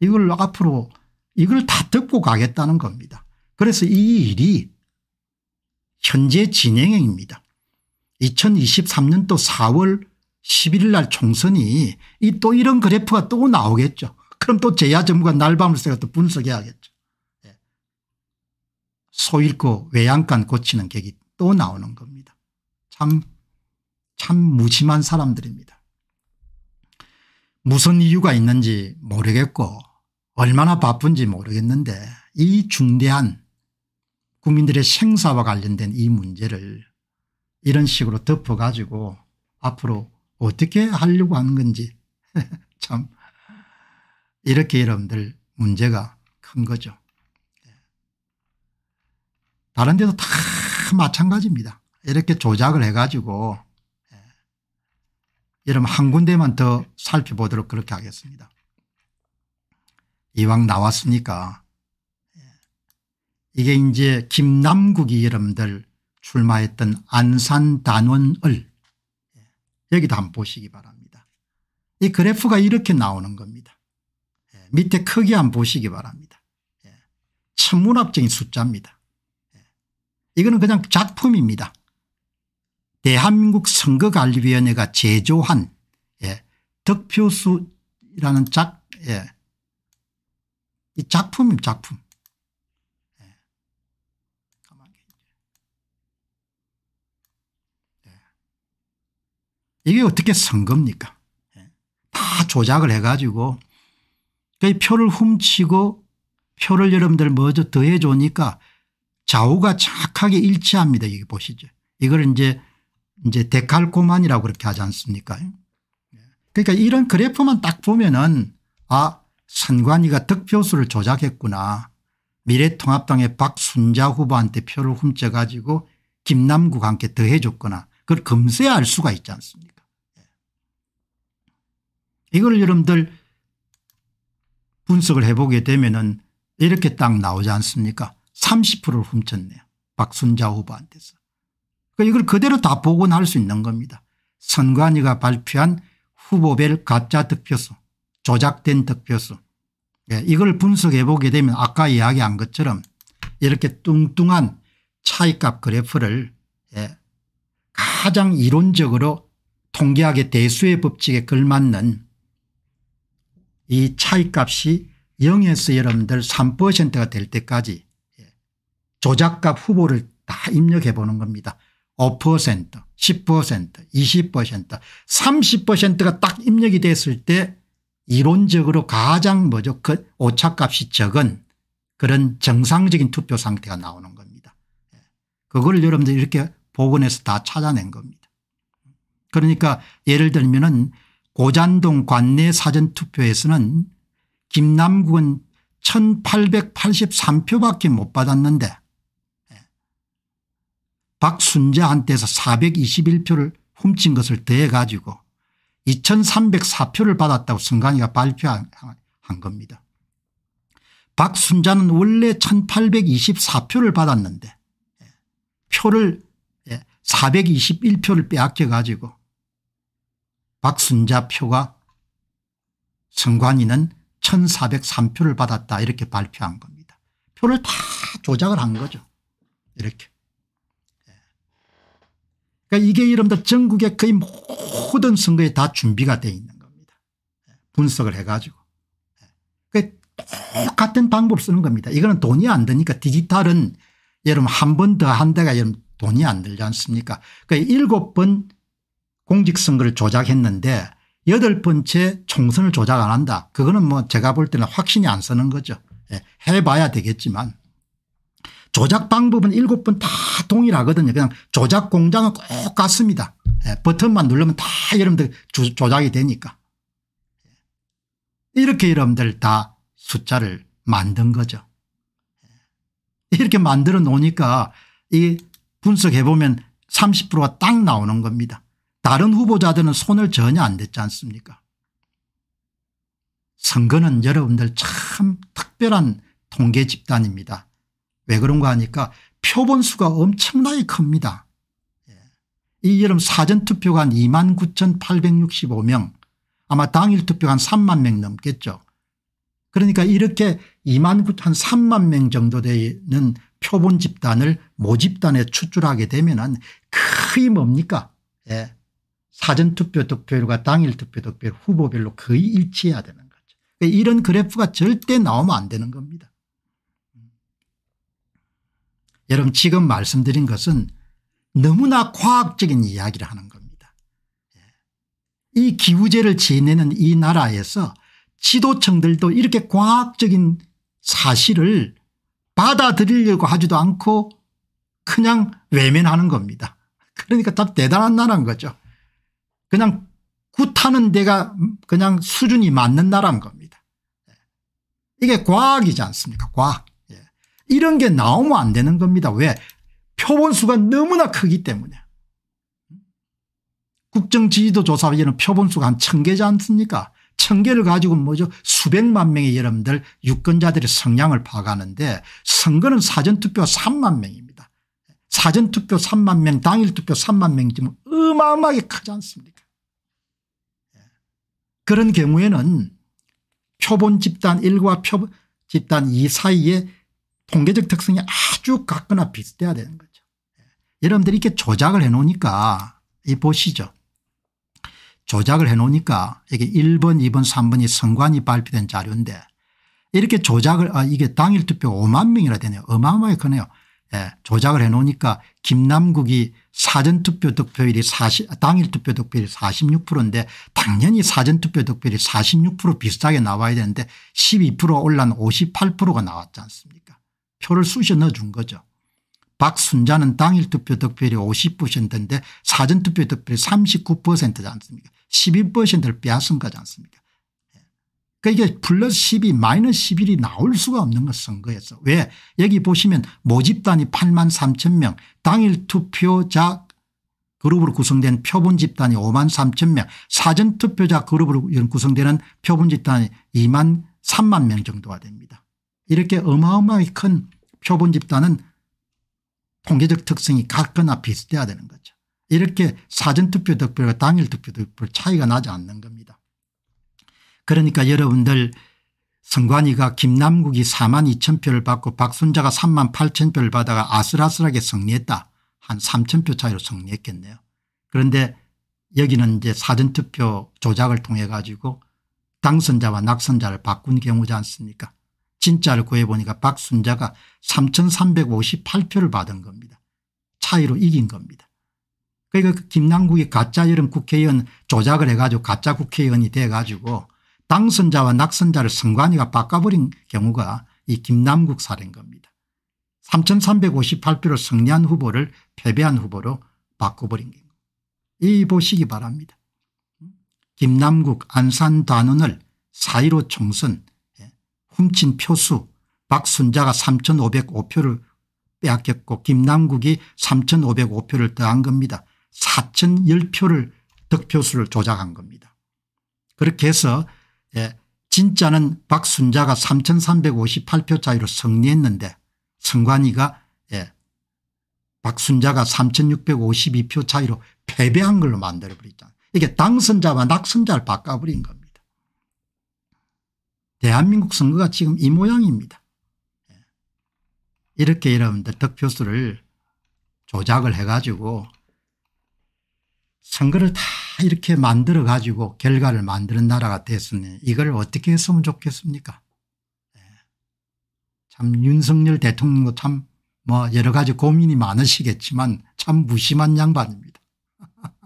이걸 앞으로 이걸 다 듣고 가겠다는 겁니다. 그래서 이 일이 현재 진행형입니다. 2023년도 4월 11일 날총선이또 이런 그래프가 또 나오겠죠. 그럼 또 제야 전무가 날밤을 새가 또 분석해야겠죠. 예. 소 잃고 외양간 고치는 객이 또 나오는 겁니다. 참, 참 무심한 사람들입니다. 무슨 이유가 있는지 모르겠고 얼마나 바쁜지 모르겠는데 이 중대한 국민들의 생사와 관련된 이 문제를 이런 식으로 덮어가지고 앞으로 어떻게 하려고 하는 건지 참 이렇게 여러분들 문제가 큰 거죠. 예. 다른 데도 다 마찬가지입니다. 이렇게 조작을 해가지고 예. 여러분 한 군데만 더 살펴보도록 그렇게 하겠습니다. 이왕 나왔으니까 예. 이게 이제 김남국이 여러분들 출마했던 안산단원을 여기도 한번 보시기 바랍니다. 이 그래프가 이렇게 나오는 겁니다. 밑에 크기 한번 보시기 바랍니다. 예. 천문학적인 숫자입니다. 예. 이거는 그냥 작품입니다. 대한민국 선거관리위원회가 제조한 예. 득표수라는 작, 예. 이 작품임 작품. 예. 예. 이게 어떻게 선거니까다 예. 조작을 해가지고 그 표를 훔치고 표를 여러분들 먼저 더해 주니까 좌우가 정확하게 일치합니다. 이게 보시죠. 이걸 이제 이제 데칼코만이라고 그렇게 하지 않습니까? 그러니까 이런 그래프만 딱 보면은 아 선관위가 득표수를 조작했구나. 미래통합당의 박순자 후보한테 표를 훔쳐가지고 김남국 함께 더해줬거나 그걸 금세 알 수가 있지 않습니까? 예. 이걸 여러분들 분석을 해보게 되면은 이렇게 딱 나오지 않습니까 30%를 훔쳤네요. 박순자 후보한테서. 그러니까 이걸 그대로 다 복원할 수 있는 겁니다. 선관위가 발표한 후보별 가짜 득표수 조작된 득표수 예, 이걸 분석해 보게 되면 아까 이야기한 것처럼 이렇게 뚱뚱한 차이값 그래프를 예, 가장 이론적으로 통계학의 대수의 법칙에 걸맞는 이 차이값이 0에서 여러분들 3%가 될 때까지 예, 조작값 후보를 다 입력해 보는 겁니다. 5%, 10%, 20%, 30%가 딱 입력이 됐을 때 이론적으로 가장 먼저 그 오차값이 적은 그런 정상적인 투표 상태가 나오는 겁니다. 예, 그걸 여러분들 이렇게 복원해서 다 찾아낸 겁니다. 그러니까 예를 들면 은 고잔동 관내 사전투표에서는 김남국은 1883표밖에 못 받았는데 예, 박순자한테서 421표를 훔친 것을 더해 가지고 2304표를 받았다고 성관이가 발표한 겁니다. 박순자는 원래 1824표를 받았는데 예, 표를 421표를 예, 빼앗겨 가지고 박순자 표가 선관위는 1403표를 받았다 이렇게 발표한 겁니다. 표를 다 조작을 한 거죠. 이렇게. 예. 그러니까 이게 이름들 전국의 거의 모든 선거에 다 준비가 돼 있는 겁니다. 예. 분석을 해가지고. 예. 똑같은 방법 쓰는 겁니다. 이거는 돈이 안 드니까 디지털은 여러분 한 번 더 한 대가 여러분 돈이 안 들지 않습니까? 그러니까 일곱 번 공직선거를 조작했는데 여덟 번째 총선을 조작 안 한다. 그거는 뭐 제가 볼 때는 확신이 안 서는 거죠. 예, 해봐야 되겠지만 조작 방법은 일곱 번 다 동일하거든요. 그냥 조작 공장은 꼭 같습니다. 예, 버튼만 누르면 다 여러분들 조작이 되니까. 예, 이렇게 여러분들 다 숫자를 만든 거죠. 이렇게 만들어 놓으니까 이 분석해보면 30%가 딱 나오는 겁니다. 다른 후보자들은 손을 전혀 안 댔지 않습니까 선거는 여러분들 참 특별한 통계 집단입니다. 왜 그런가 하니까 표본수가 엄청나게 큽니다. 예. 이 여름 사전투표가 한 2만 9,865명 아마 당일 투표가 한 3만 명 넘겠죠. 그러니까 이렇게 2만 9, 한 3만 명 정도 되는 표본 집단을 모집단에 추출하게 되면 은 거의 뭡니까 예. 사전투표 득표율과 당일 투표 득표율 후보별로 거의 일치해야 되는 거죠. 그러니까 이런 그래프가 절대 나오면 안 되는 겁니다. 음. 여러분 지금 말씀드린 것은 너무나 과학적인 이야기를 하는 겁니다. 예. 이 기후제를 지내는 이 나라에서 지도층들도 이렇게 과학적인 사실을 받아들이려고 하지도 않고 그냥 외면하는 겁니다. 그러니까 참 대단한 나라인 거죠. 그냥 굿하는 데가 그냥 수준이 맞는 나라인 겁니다. 예. 이게 과학이지 않습니까 과학. 예. 이런 게 나오면 안 되는 겁니다. 왜? 표본수가 너무나 크기 때문에. 국정지지도 조사에는 표본수가 한 천 개지 않습니까 천 개를 가지고 뭐죠 수백만 명의 여러분들 유권자들의 성향을 파악하는데 선거는 사전투표 3만 명입니다. 사전투표 3만 명 당일투표 3만 명 지금 어마어마하게 크지 않습니까 그런 경우에는 표본 집단 1과 표본 집단 2 사이에 통계적 특성이 아주 같거나 비슷해야 되는 거죠. 예. 여러분들이 이렇게 조작을 해놓으니까 이 보시죠. 조작을 해놓으니까 이게 1번 2번 3번이 선관위 발표된 자료인데 이렇게 조작을 아 이게 당일 투표 5만 명이라 되네요. 어마어마하게 크네요. 예, 조작을 해놓으니까 김남국이 사전투표 득표율이 40 당일 투표 득표율이 46%인데 당연히 사전투표 득표율이 46% 비슷하게 나와야 되는데 12%올라온 58%가 나왔지 않습니까 표를 쑤셔 넣어준 거죠. 박순자는 당일 투표 득표율이 50%인데 사전투표 득표율이 39%지 않습니까 12%를 빼앗은 거지 않습니까 그러니까 이게 플러스 10이 마이너스 11이 나올 수가 없는 것 선거에서. 왜 여기 보시면 모집단이 8만 3천 명 당일 투표자 그룹으로 구성된 표본 집단이 5만 3천 명 사전투표자 그룹으로 구성되는 표본 집단이 2만 3만 명 정도가 됩니다. 이렇게 어마어마하게 큰 표본 집단은 통계적 특성이 같거나 비슷해야 되는 거죠. 이렇게 사전투표 득표가 당일투표 득표 차이가 나지 않는 겁니다. 그러니까 여러분들 선관위가 김남국이 4만 2천 표를 받고 박순자가 3만 8천 표를 받아가 아슬아슬하게 승리했다. 한 3천 표 차이로 승리했겠네요. 그런데 여기는 이제 사전투표 조작을 통해 가지고 당선자와 낙선자를 바꾼 경우지 않습니까 진짜를 구해보니까 박순자가 3,358표를 받은 겁니다. 차이로 이긴 겁니다. 그러니까 그 김남국이 가짜 여름 국회의원 조작을 해가지고 가짜 국회의원이 돼가지고 당선자와 낙선자를 선관위가 바꿔버린 경우가 이 김남국 사례인 겁니다. 3358표로 승리한 후보를 패배한 후보로 바꿔버린 경우. 이 보시기 바랍니다. 김남국 안산 단원을 4.15 총선 예, 훔친 표수 박순자가 3505표를 빼앗겼고 김남국이 3505표를 더한 겁니다. 4010표를 득표수를 조작한 겁니다. 그렇게 해서 예, 진짜는 박순자가 3358표 차이로 승리했는데 선관이가 예, 박순자가 3652표 차이로 패배한 걸로 만들어버리잖아요. 이게 당선자와 낙선자를 바꿔버린 겁니다. 대한민국 선거가 지금 이 모양입니다. 예. 이렇게 여러분들 득표수를 조작을 해가지고 선거를 다 이렇게 만들어 가지고 결과를 만드는 나라가 됐으니 이걸 어떻게 했으면 좋겠습니까 예. 참 윤석열 대통령도 참 뭐 여러 가지 고민이 많으시겠지만 참 무심한 양반입니다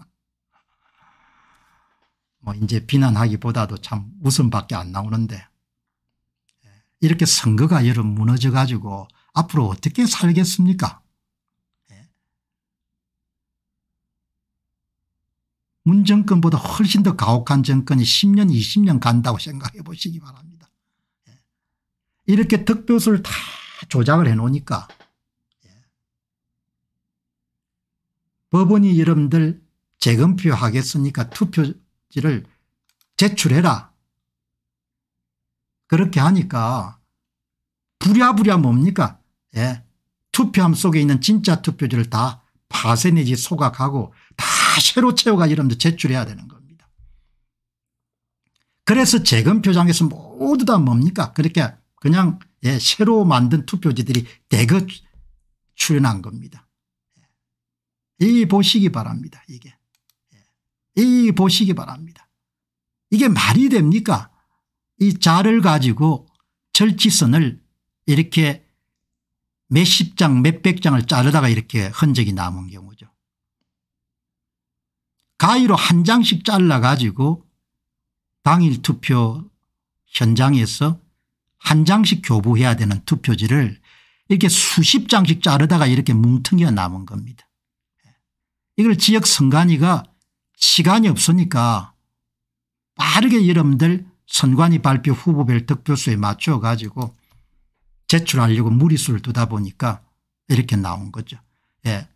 뭐 이제 비난하기보다도 참 웃음밖에 안 나오는데 예. 이렇게 선거가 여러 무너져 가지고 앞으로 어떻게 살겠습니까 문정권보다 훨씬 더 가혹한 정권이 10년 20년 간다고 생각해 보시기 바랍니다. 예. 이렇게 득표수를 다 조작을 해놓으니까 예. 법원이 여러분들 재검표 하겠으니까 투표지를 제출해라. 그렇게 하니까 부랴부랴 뭡니까 예. 투표함 속에 있는 진짜 투표지를 다 파쇄 내지 소각하고 새로 채워가지고 여러분들 제출해야 되는 겁니다. 그래서 재검 표장에서 모두 다 뭡니까 그렇게 그냥 예, 새로 만든 투표지들이 대거 출연한 겁니다. 예. 이 보시기 바랍니다. 이게 예. 이 보시기 바랍니다. 이게 말이 됩니까? 이 자를 가지고 절지선을 이렇게 몇십 장 몇백 장을 자르다가 이렇게 흔적이 남은 경우죠. 가위로 한 장씩 잘라 가지고 당일 투표 현장에서 한 장씩 교부해야 되는 투표지를 이렇게 수십 장씩 자르다가 이렇게 뭉텅이가 남은 겁니다. 예. 이걸 지역 선관위가 시간이 없으니까 빠르게 여러분들 선관위 발표 후보별 득표수에 맞춰 가지고 제출하려고 무리수를 두다 보니까 이렇게 나온 거죠. 예.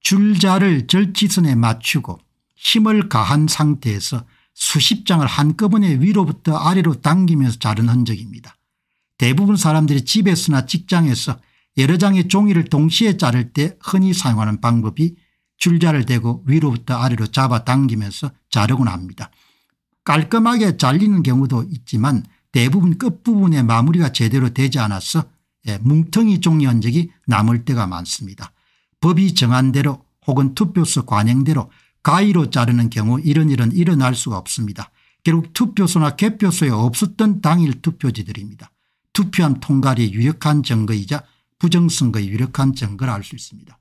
줄자를 절지선에 맞추고 힘을 가한 상태에서 수십 장을 한꺼번에 위로부터 아래로 당기면서 자른 흔적입니다. 대부분 사람들이 집에서나 직장에서 여러 장의 종이를 동시에 자를 때 흔히 사용하는 방법이 줄자를 대고 위로부터 아래로 잡아당기면서 자르곤 합니다. 깔끔하게 잘리는 경우도 있지만 대부분 끝부분에 마무리가 제대로 되지 않아서 예, 뭉텅이 종이 흔적이 남을 때가 많습니다. 법이 정한 대로 혹은 투표수 관행대로 가위로 자르는 경우 이런 일은 일어날 수가 없습니다. 결국 투표소나 개표소에 없었던 당일 투표지들입니다. 투표한 통갈이 유력한 증거이자 부정선거의 유력한 증거를 알 수 있습니다.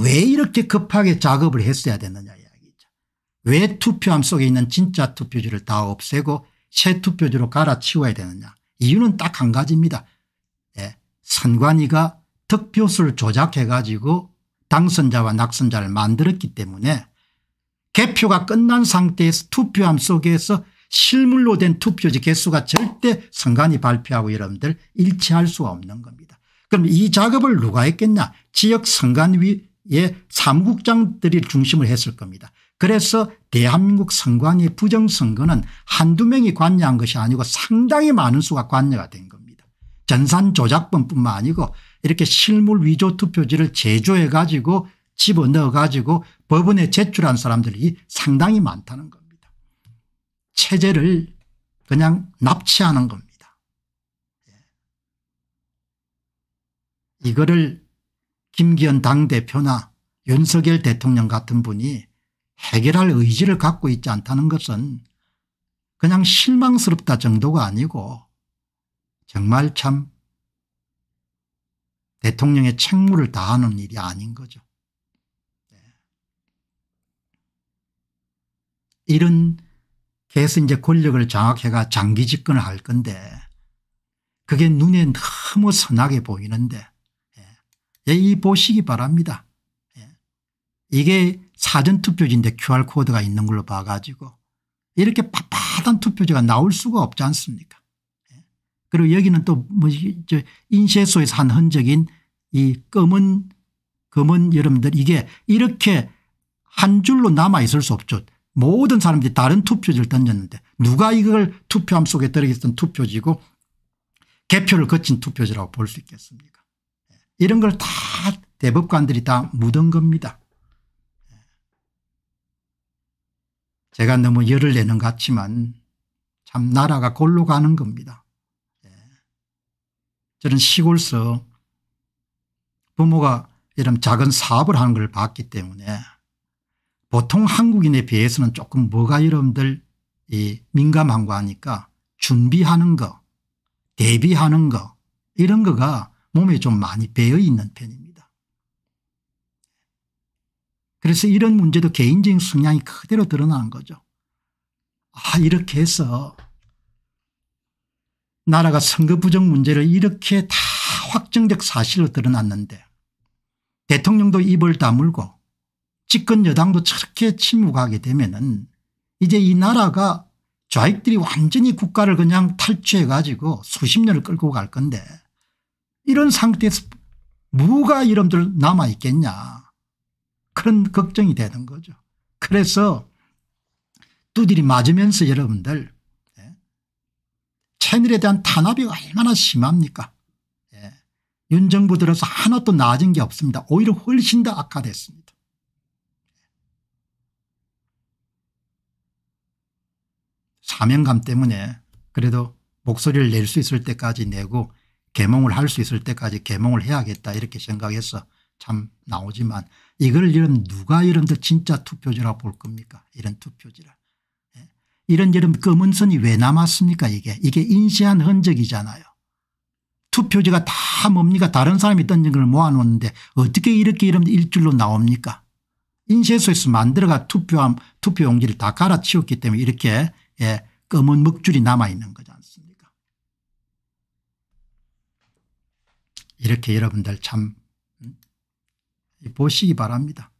왜 이렇게 급하게 작업을 했어야 되느냐 이야기죠. 왜 투표함 속에 있는 진짜 투표지를 다 없애고 새 투표지로 갈아치워야 되느냐. 이유는 딱 한 가지입니다. 예. 선관위가 득표수를 조작해 가지고 당선자와 낙선자를 만들었기 때문에 개표가 끝난 상태에서 투표함 속에서 실물로 된 투표지 개수가 절대 선관위 발표하고 여러분들 일치할 수가 없는 겁니다. 그럼 이 작업을 누가 했겠냐 지역 선관위의 사무국장들이 중심을 했을 겁니다. 그래서 대한민국 선관위 부정선거는 한두 명이 관여한 것이 아니고 상당히 많은 수가 관여가 된 겁니다. 전산 조작범뿐만 아니고 이렇게 실물 위조 투표지를 제조해 가지고 집어넣어 가지고 법원에 제출한 사람들이 상당히 많다는 겁니다. 체제를 그냥 납치하는 겁니다. 예. 이거를 김기현 당대표나 윤석열 대통령 같은 분이 해결할 의지를 갖고 있지 않다는 것은 그냥 실망스럽다 정도가 아니고 정말 참 대통령의 책무를 다하는 일이 아닌 거죠. 네. 이런 계속 이제 권력을 장악해가 장기 집권을 할 건데 그게 눈에 너무 선하게 보이는데 예, 예 이 보시기 바랍니다. 예. 이게 사전투표지인데 QR코드가 있는 걸로 봐가지고 이렇게 빳빳한 투표지가 나올 수가 없지 않습니까 그리고 여기는 또 뭐지 인쇄소에서 한 흔적인 이 검은 검은 여러분들 이게 이렇게 한 줄로 남아 있을 수 없죠. 모든 사람들이 다른 투표지를 던졌는데 누가 이걸 투표함 속에 들어있던 투표지고 개표를 거친 투표지라고 볼 수 있겠습니까 예. 이런 걸 다 대법관들이 다 묻은 겁니다. 예. 제가 너무 열을 내는 것 같지만 참 나라가 골로 가는 겁니다. 저는 시골서 부모가 이런 작은 사업을 하는 걸 봤기 때문에 보통 한국인에 비해서는 조금 뭐가 여러분들 이 민감한 거 하니까 준비하는 거 대비하는 거 이런 거가 몸에 좀 많이 배어 있는 편입니다. 그래서 이런 문제도 개인적인 성향이 그대로 드러나는 거죠. 아 이렇게 해서 나라가 선거 부정 문제를 이렇게 다 확정적 사실로 드러났는데 대통령도 입을 다물고 집권 여당도 저렇게 침묵하게 되면은 이제 이 나라가 좌익들이 완전히 국가를 그냥 탈취해 가지고 수십 년을 끌고 갈 건데 이런 상태에서 뭐가 이름들 남아 있겠냐 그런 걱정이 되는 거죠. 그래서 두들이 맞으면서 여러분들 채널에 대한 탄압이 얼마나 심합니까 예. 윤 정부 들어서 하나도 나아진 게 없습니다. 오히려 훨씬 더 악화됐습니다. 사명감 때문에 그래도 목소리를 낼 수 있을 때까지 내고 개몽을 할 수 있을 때까지 개몽을 해야겠다 이렇게 생각해서 참 나오지만 이걸 이런 누가 이런 진짜 투표지라 볼 겁니까 이런 투표지라 이런저런 검은 선이 왜 남았습니까 이게 이게 인쇄한 흔적이잖아요. 투표지가 다 뭡니까 다른 사람이 던진 걸 모아놓는데 어떻게 이렇게 이런 일줄로 나옵니까 인쇄소에서 만들어가 투표함 투표용지를 다 갈아치웠기 때문에 이렇게 예, 검은 먹줄이 남아있는 거지 않습니까 이렇게 여러분들 참 음, 보시기 바랍니다.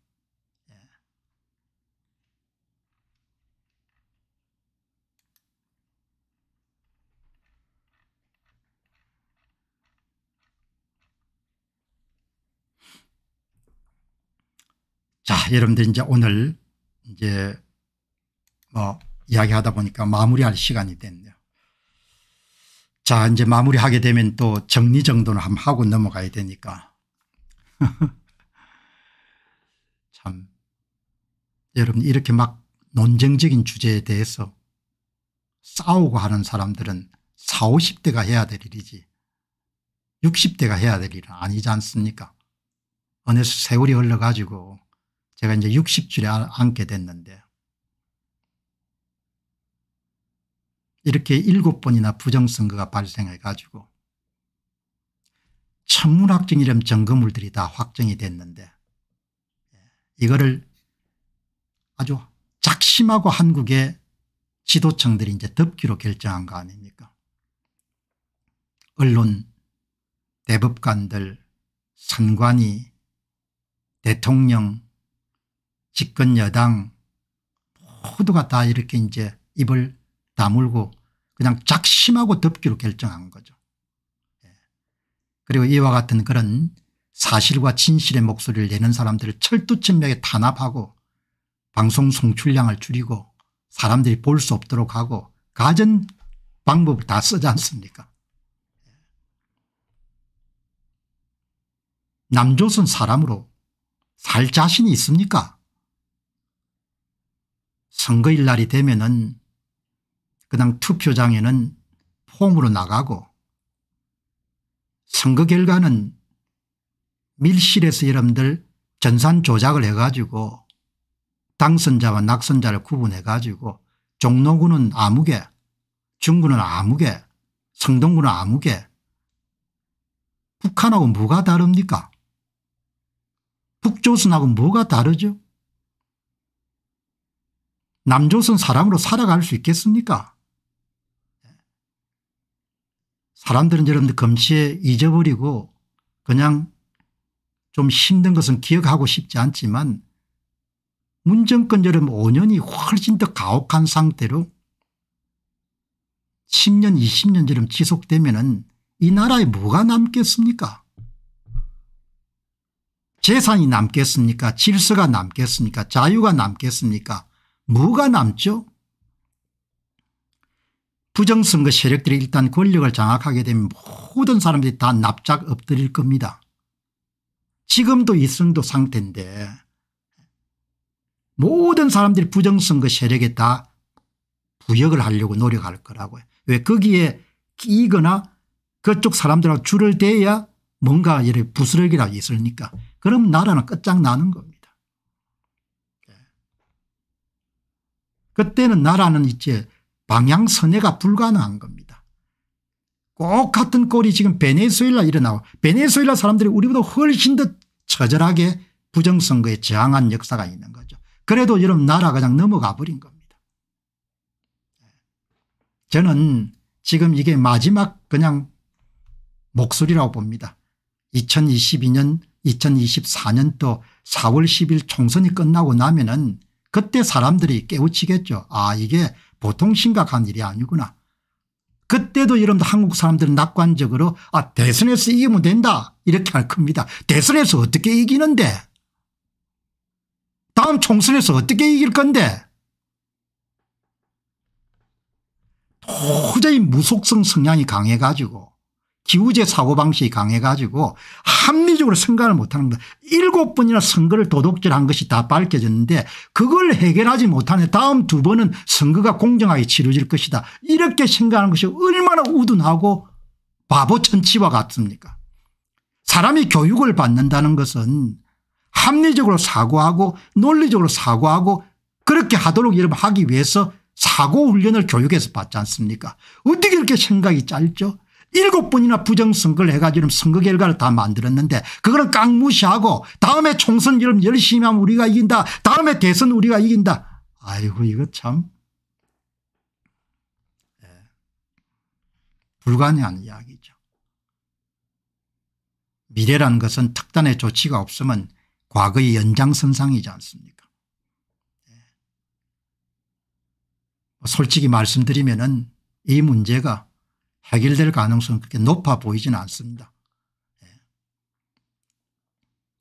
자 여러분들 이제 오늘 이제 뭐 이야기하다 보니까 마무리할 시간이 됐네요. 자 이제 마무리하게 되면 또 정리정돈을 한번 하고 넘어가야 되니까 참 여러분 이렇게 막 논쟁적인 주제에 대해서 싸우고 하는 사람들은 40, 50대가 해야 될 일이지 60대가 해야 될 일은 아니지 않습니까 어느 세월이 흘러가지고 제가 이제 60줄에 앉게 됐는데 이렇게 7번이나 부정선거가 발생해 가지고 천문학적 이름 점거물들이 다 확정이 됐는데 예, 이거를 아주 작심하고 한국의 지도층들이 이제 덮기로 결정한 거 아닙니까 언론 대법관들 산관이 대통령 집권 여당 모두가 다 이렇게 이제 입을 다물고 그냥 작심하고 덮기로 결정한 거죠. 예. 그리고 이와 같은 그런 사실과 진실의 목소리를 내는 사람들을 철두철미하게 탄압하고 방송 송출량을 줄이고 사람들이 볼 수 없도록 하고 가전 방법을 다 쓰지 않습니까 예. 남조선 사람으로 살 자신이 있습니까 선거일 날이 되면은 그냥 투표장에는 폼으로 나가고 선거 결과는 밀실에서 여러분들 전산 조작을 해가지고 당선자와 낙선자를 구분해가지고 종로구는 아무개 중구는 아무개 성동구는 아무개 북한하고 뭐가 다릅니까 북조선하고 뭐가 다르죠 남조선 사람으로 살아갈 수 있겠습니까? 사람들은 여러분들 금시에 잊어버리고 그냥 좀 힘든 것은 기억하고 싶지 않지만 문정권 여름 5년이 훨씬 더 가혹한 상태로 10년 20년 여름 지속되면 은이 나라에 뭐가 남겠습니까 재산이 남겠습니까 질서가 남겠습니까 자유가 남겠습니까 뭐가 남죠. 부정선거 세력들이 일단 권력을 장악하게 되면 모든 사람들이 다 납작 엎드릴 겁니다. 지금도 이승도 상태인데 모든 사람들이 부정선거 세력에 다 부역을 하려고 노력할 거라고요. 왜 거기에 끼거나 그쪽 사람들하고 줄을 대야 뭔가 예를 부스러기라 있으니까 그럼 나라는 끝장나는 겁니다. 그때는 나라는 이제 방향선회가 불가능한 겁니다. 꼭 같은 꼴이 지금 베네수엘라 일어나고 베네수엘라 사람들이 우리보다 훨씬 더 처절하게 부정선거에 저항한 역사가 있는 거죠. 그래도 여러분 나라 그냥 넘어가 버린 겁니다. 저는 지금 이게 마지막 그냥 목소리라고 봅니다. 2022년 2024년도 4월 10일 총선이 끝나고 나면은 그때 사람들이 깨우치겠죠. 아 이게 보통 심각한 일이 아니구나. 그때도 여러분 한국 사람들은 낙관적으로 아 대선에서 이기면 된다 이렇게 할 겁니다. 대선에서 어떻게 이기는데 다음 총선에서 어떻게 이길 건데 도저히 무속성 성향이 강해가지고 기우제 사고방식이 강해가지고 합리적으로 생각을 못하는 것. 일곱 번이나 선거를 도둑질한 것이 다 밝혀졌는데 그걸 해결하지 못하는 다음 두 번은 선거가 공정하게 치러질 것이다. 이렇게 생각하는 것이 얼마나 우둔하고 바보 천치와 같습니까 사람이 교육을 받는다는 것은 합리적으로 사고하고 논리적으로 사고하고 그렇게 하도록 여러분 하기 위해서 사고 훈련을 교육에서 받지 않습니까 어떻게 이렇게 생각이 짧죠 일곱 번이나 부정선거를 해가지고 선거 결과를 다 만들었는데 그걸 깡무시하고 다음에 총선 여 열심히 하면 우리가 이긴다 다음에 대선 우리가 이긴다 아이고 이거 참 예. 불가능한 이야기죠. 미래라는 것은 특단의 조치가 없으면 과거의 연장선상이지 않습니까 예. 솔직히 말씀드리면 이 문제가 해결될 가능성은 그렇게 높아 보이지는 않습니다. 예.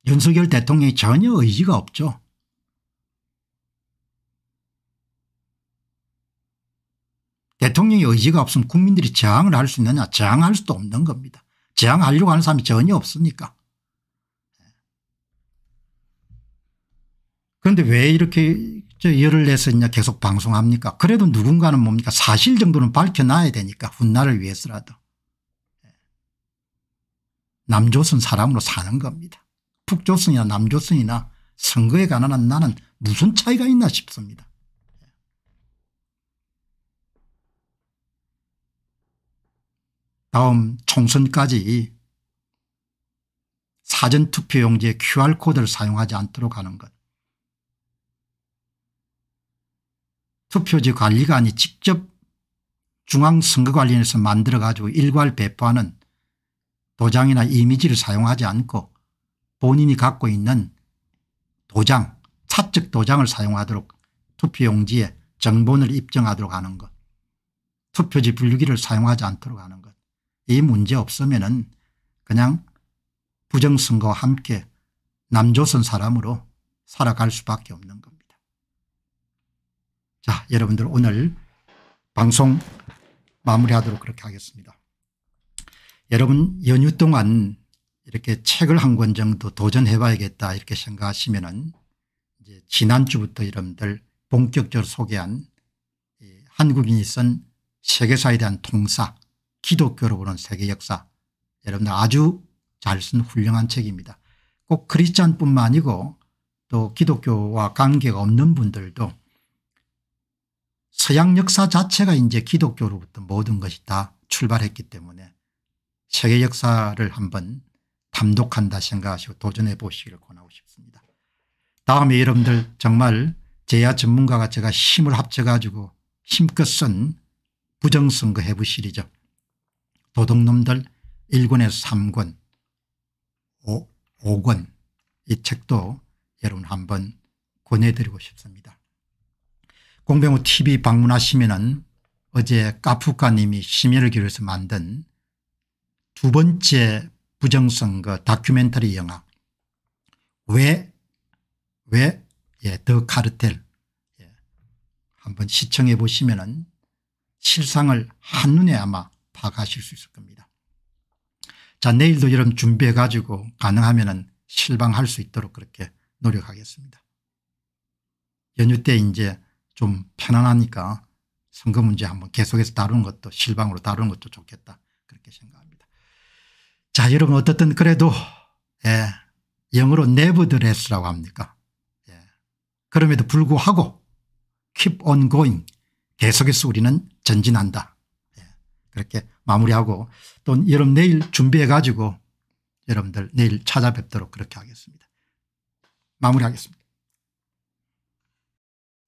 윤석열 대통령이 전혀 의지가 없죠. 대통령이 의지가 없으면 국민들이 저항을 할 수 있느냐 저항할 수도 없는 겁니다. 저항하려고 하는 사람이 전혀 없으니까. 예. 그런데 왜 이렇게 저 열을 내서 이제 계속 방송합니까 그래도 누군가는 뭡니까 사실 정도는 밝혀놔야 되니까 훗날을 위해서라도 예. 남조선 사람으로 사는 겁니다. 북조선이나 남조선이나 선거에 관한 나는 무슨 차이가 있나 싶습니다. 예. 다음 총선까지 사전투표용지에 QR코드를 사용하지 않도록 하는 것 투표지 관리관이 직접 중앙선거관리에서 만들어 가지고 일괄 배포하는 도장이나 이미지를 사용하지 않고 본인이 갖고 있는 도장 사적 도장을 사용하도록 투표용지에 정본을 입증하도록 하는 것 투표지 분류기를 사용하지 않도록 하는 것 이 문제 없으면 은 그냥 부정선거와 함께 남조선 사람으로 살아갈 수밖에 없는 겁니다. 자, 여러분들 오늘 방송 마무리하도록 그렇게 하겠습니다. 여러분 연휴 동안 이렇게 책을 한 권 정도 도전해 봐야겠다 이렇게 생각하시면은 지난주부터 여러분들 본격적으로 소개한 한국인이 쓴 세계사에 대한 통사 기독교로 보는 세계 역사 여러분들 아주 잘 쓴 훌륭한 책입니다. 꼭 크리스찬뿐만 아니고 또 기독교와 관계가 없는 분들도 서양 역사 자체가 이제 기독교로부터 모든 것이 다 출발했기 때문에 세계 역사를 한번 탐독한다 생각하시고 도전해 보시기를 권하고 싶습니다. 다음에 여러분들 정말 제야 전문가가 제가 힘을 합쳐 가지고 힘껏 쓴 부정선거 해부 시리즈 도둑놈들 1권에서 3권 5, 5권 이 책도 여러분 한번 권해드리고 싶습니다. 공병호 tv 방문하시면은 어제 까프카님이 심혈을 기울여서 만든 두 번째 부정선거 다큐멘터리 영화 왜왜 예, 더 카르텔 예. 한번 시청해 보시면은 실상을 한눈에 아마 파악하실 수 있을 겁니다. 자 내일도 여러분 준비해 가지고 가능하면은 실방할 수 있도록 그렇게 노력하겠습니다. 연휴 때 이제 좀 편안하니까 선거 문제 한번 계속해서 다루는 것도 실방으로 다루는 것도 좋겠다 그렇게 생각합니다. 자 여러분 어떻든 그래도 예, 영어로 nevertheless라고 합니까 예, 그럼에도 불구하고 keep on going 계속해서 우리는 전진한다. 예, 그렇게 마무리하고 또 여러분 내일 준비해 가지고 여러분들 내일 찾아뵙도록 그렇게 하겠습니다. 마무리하겠습니다.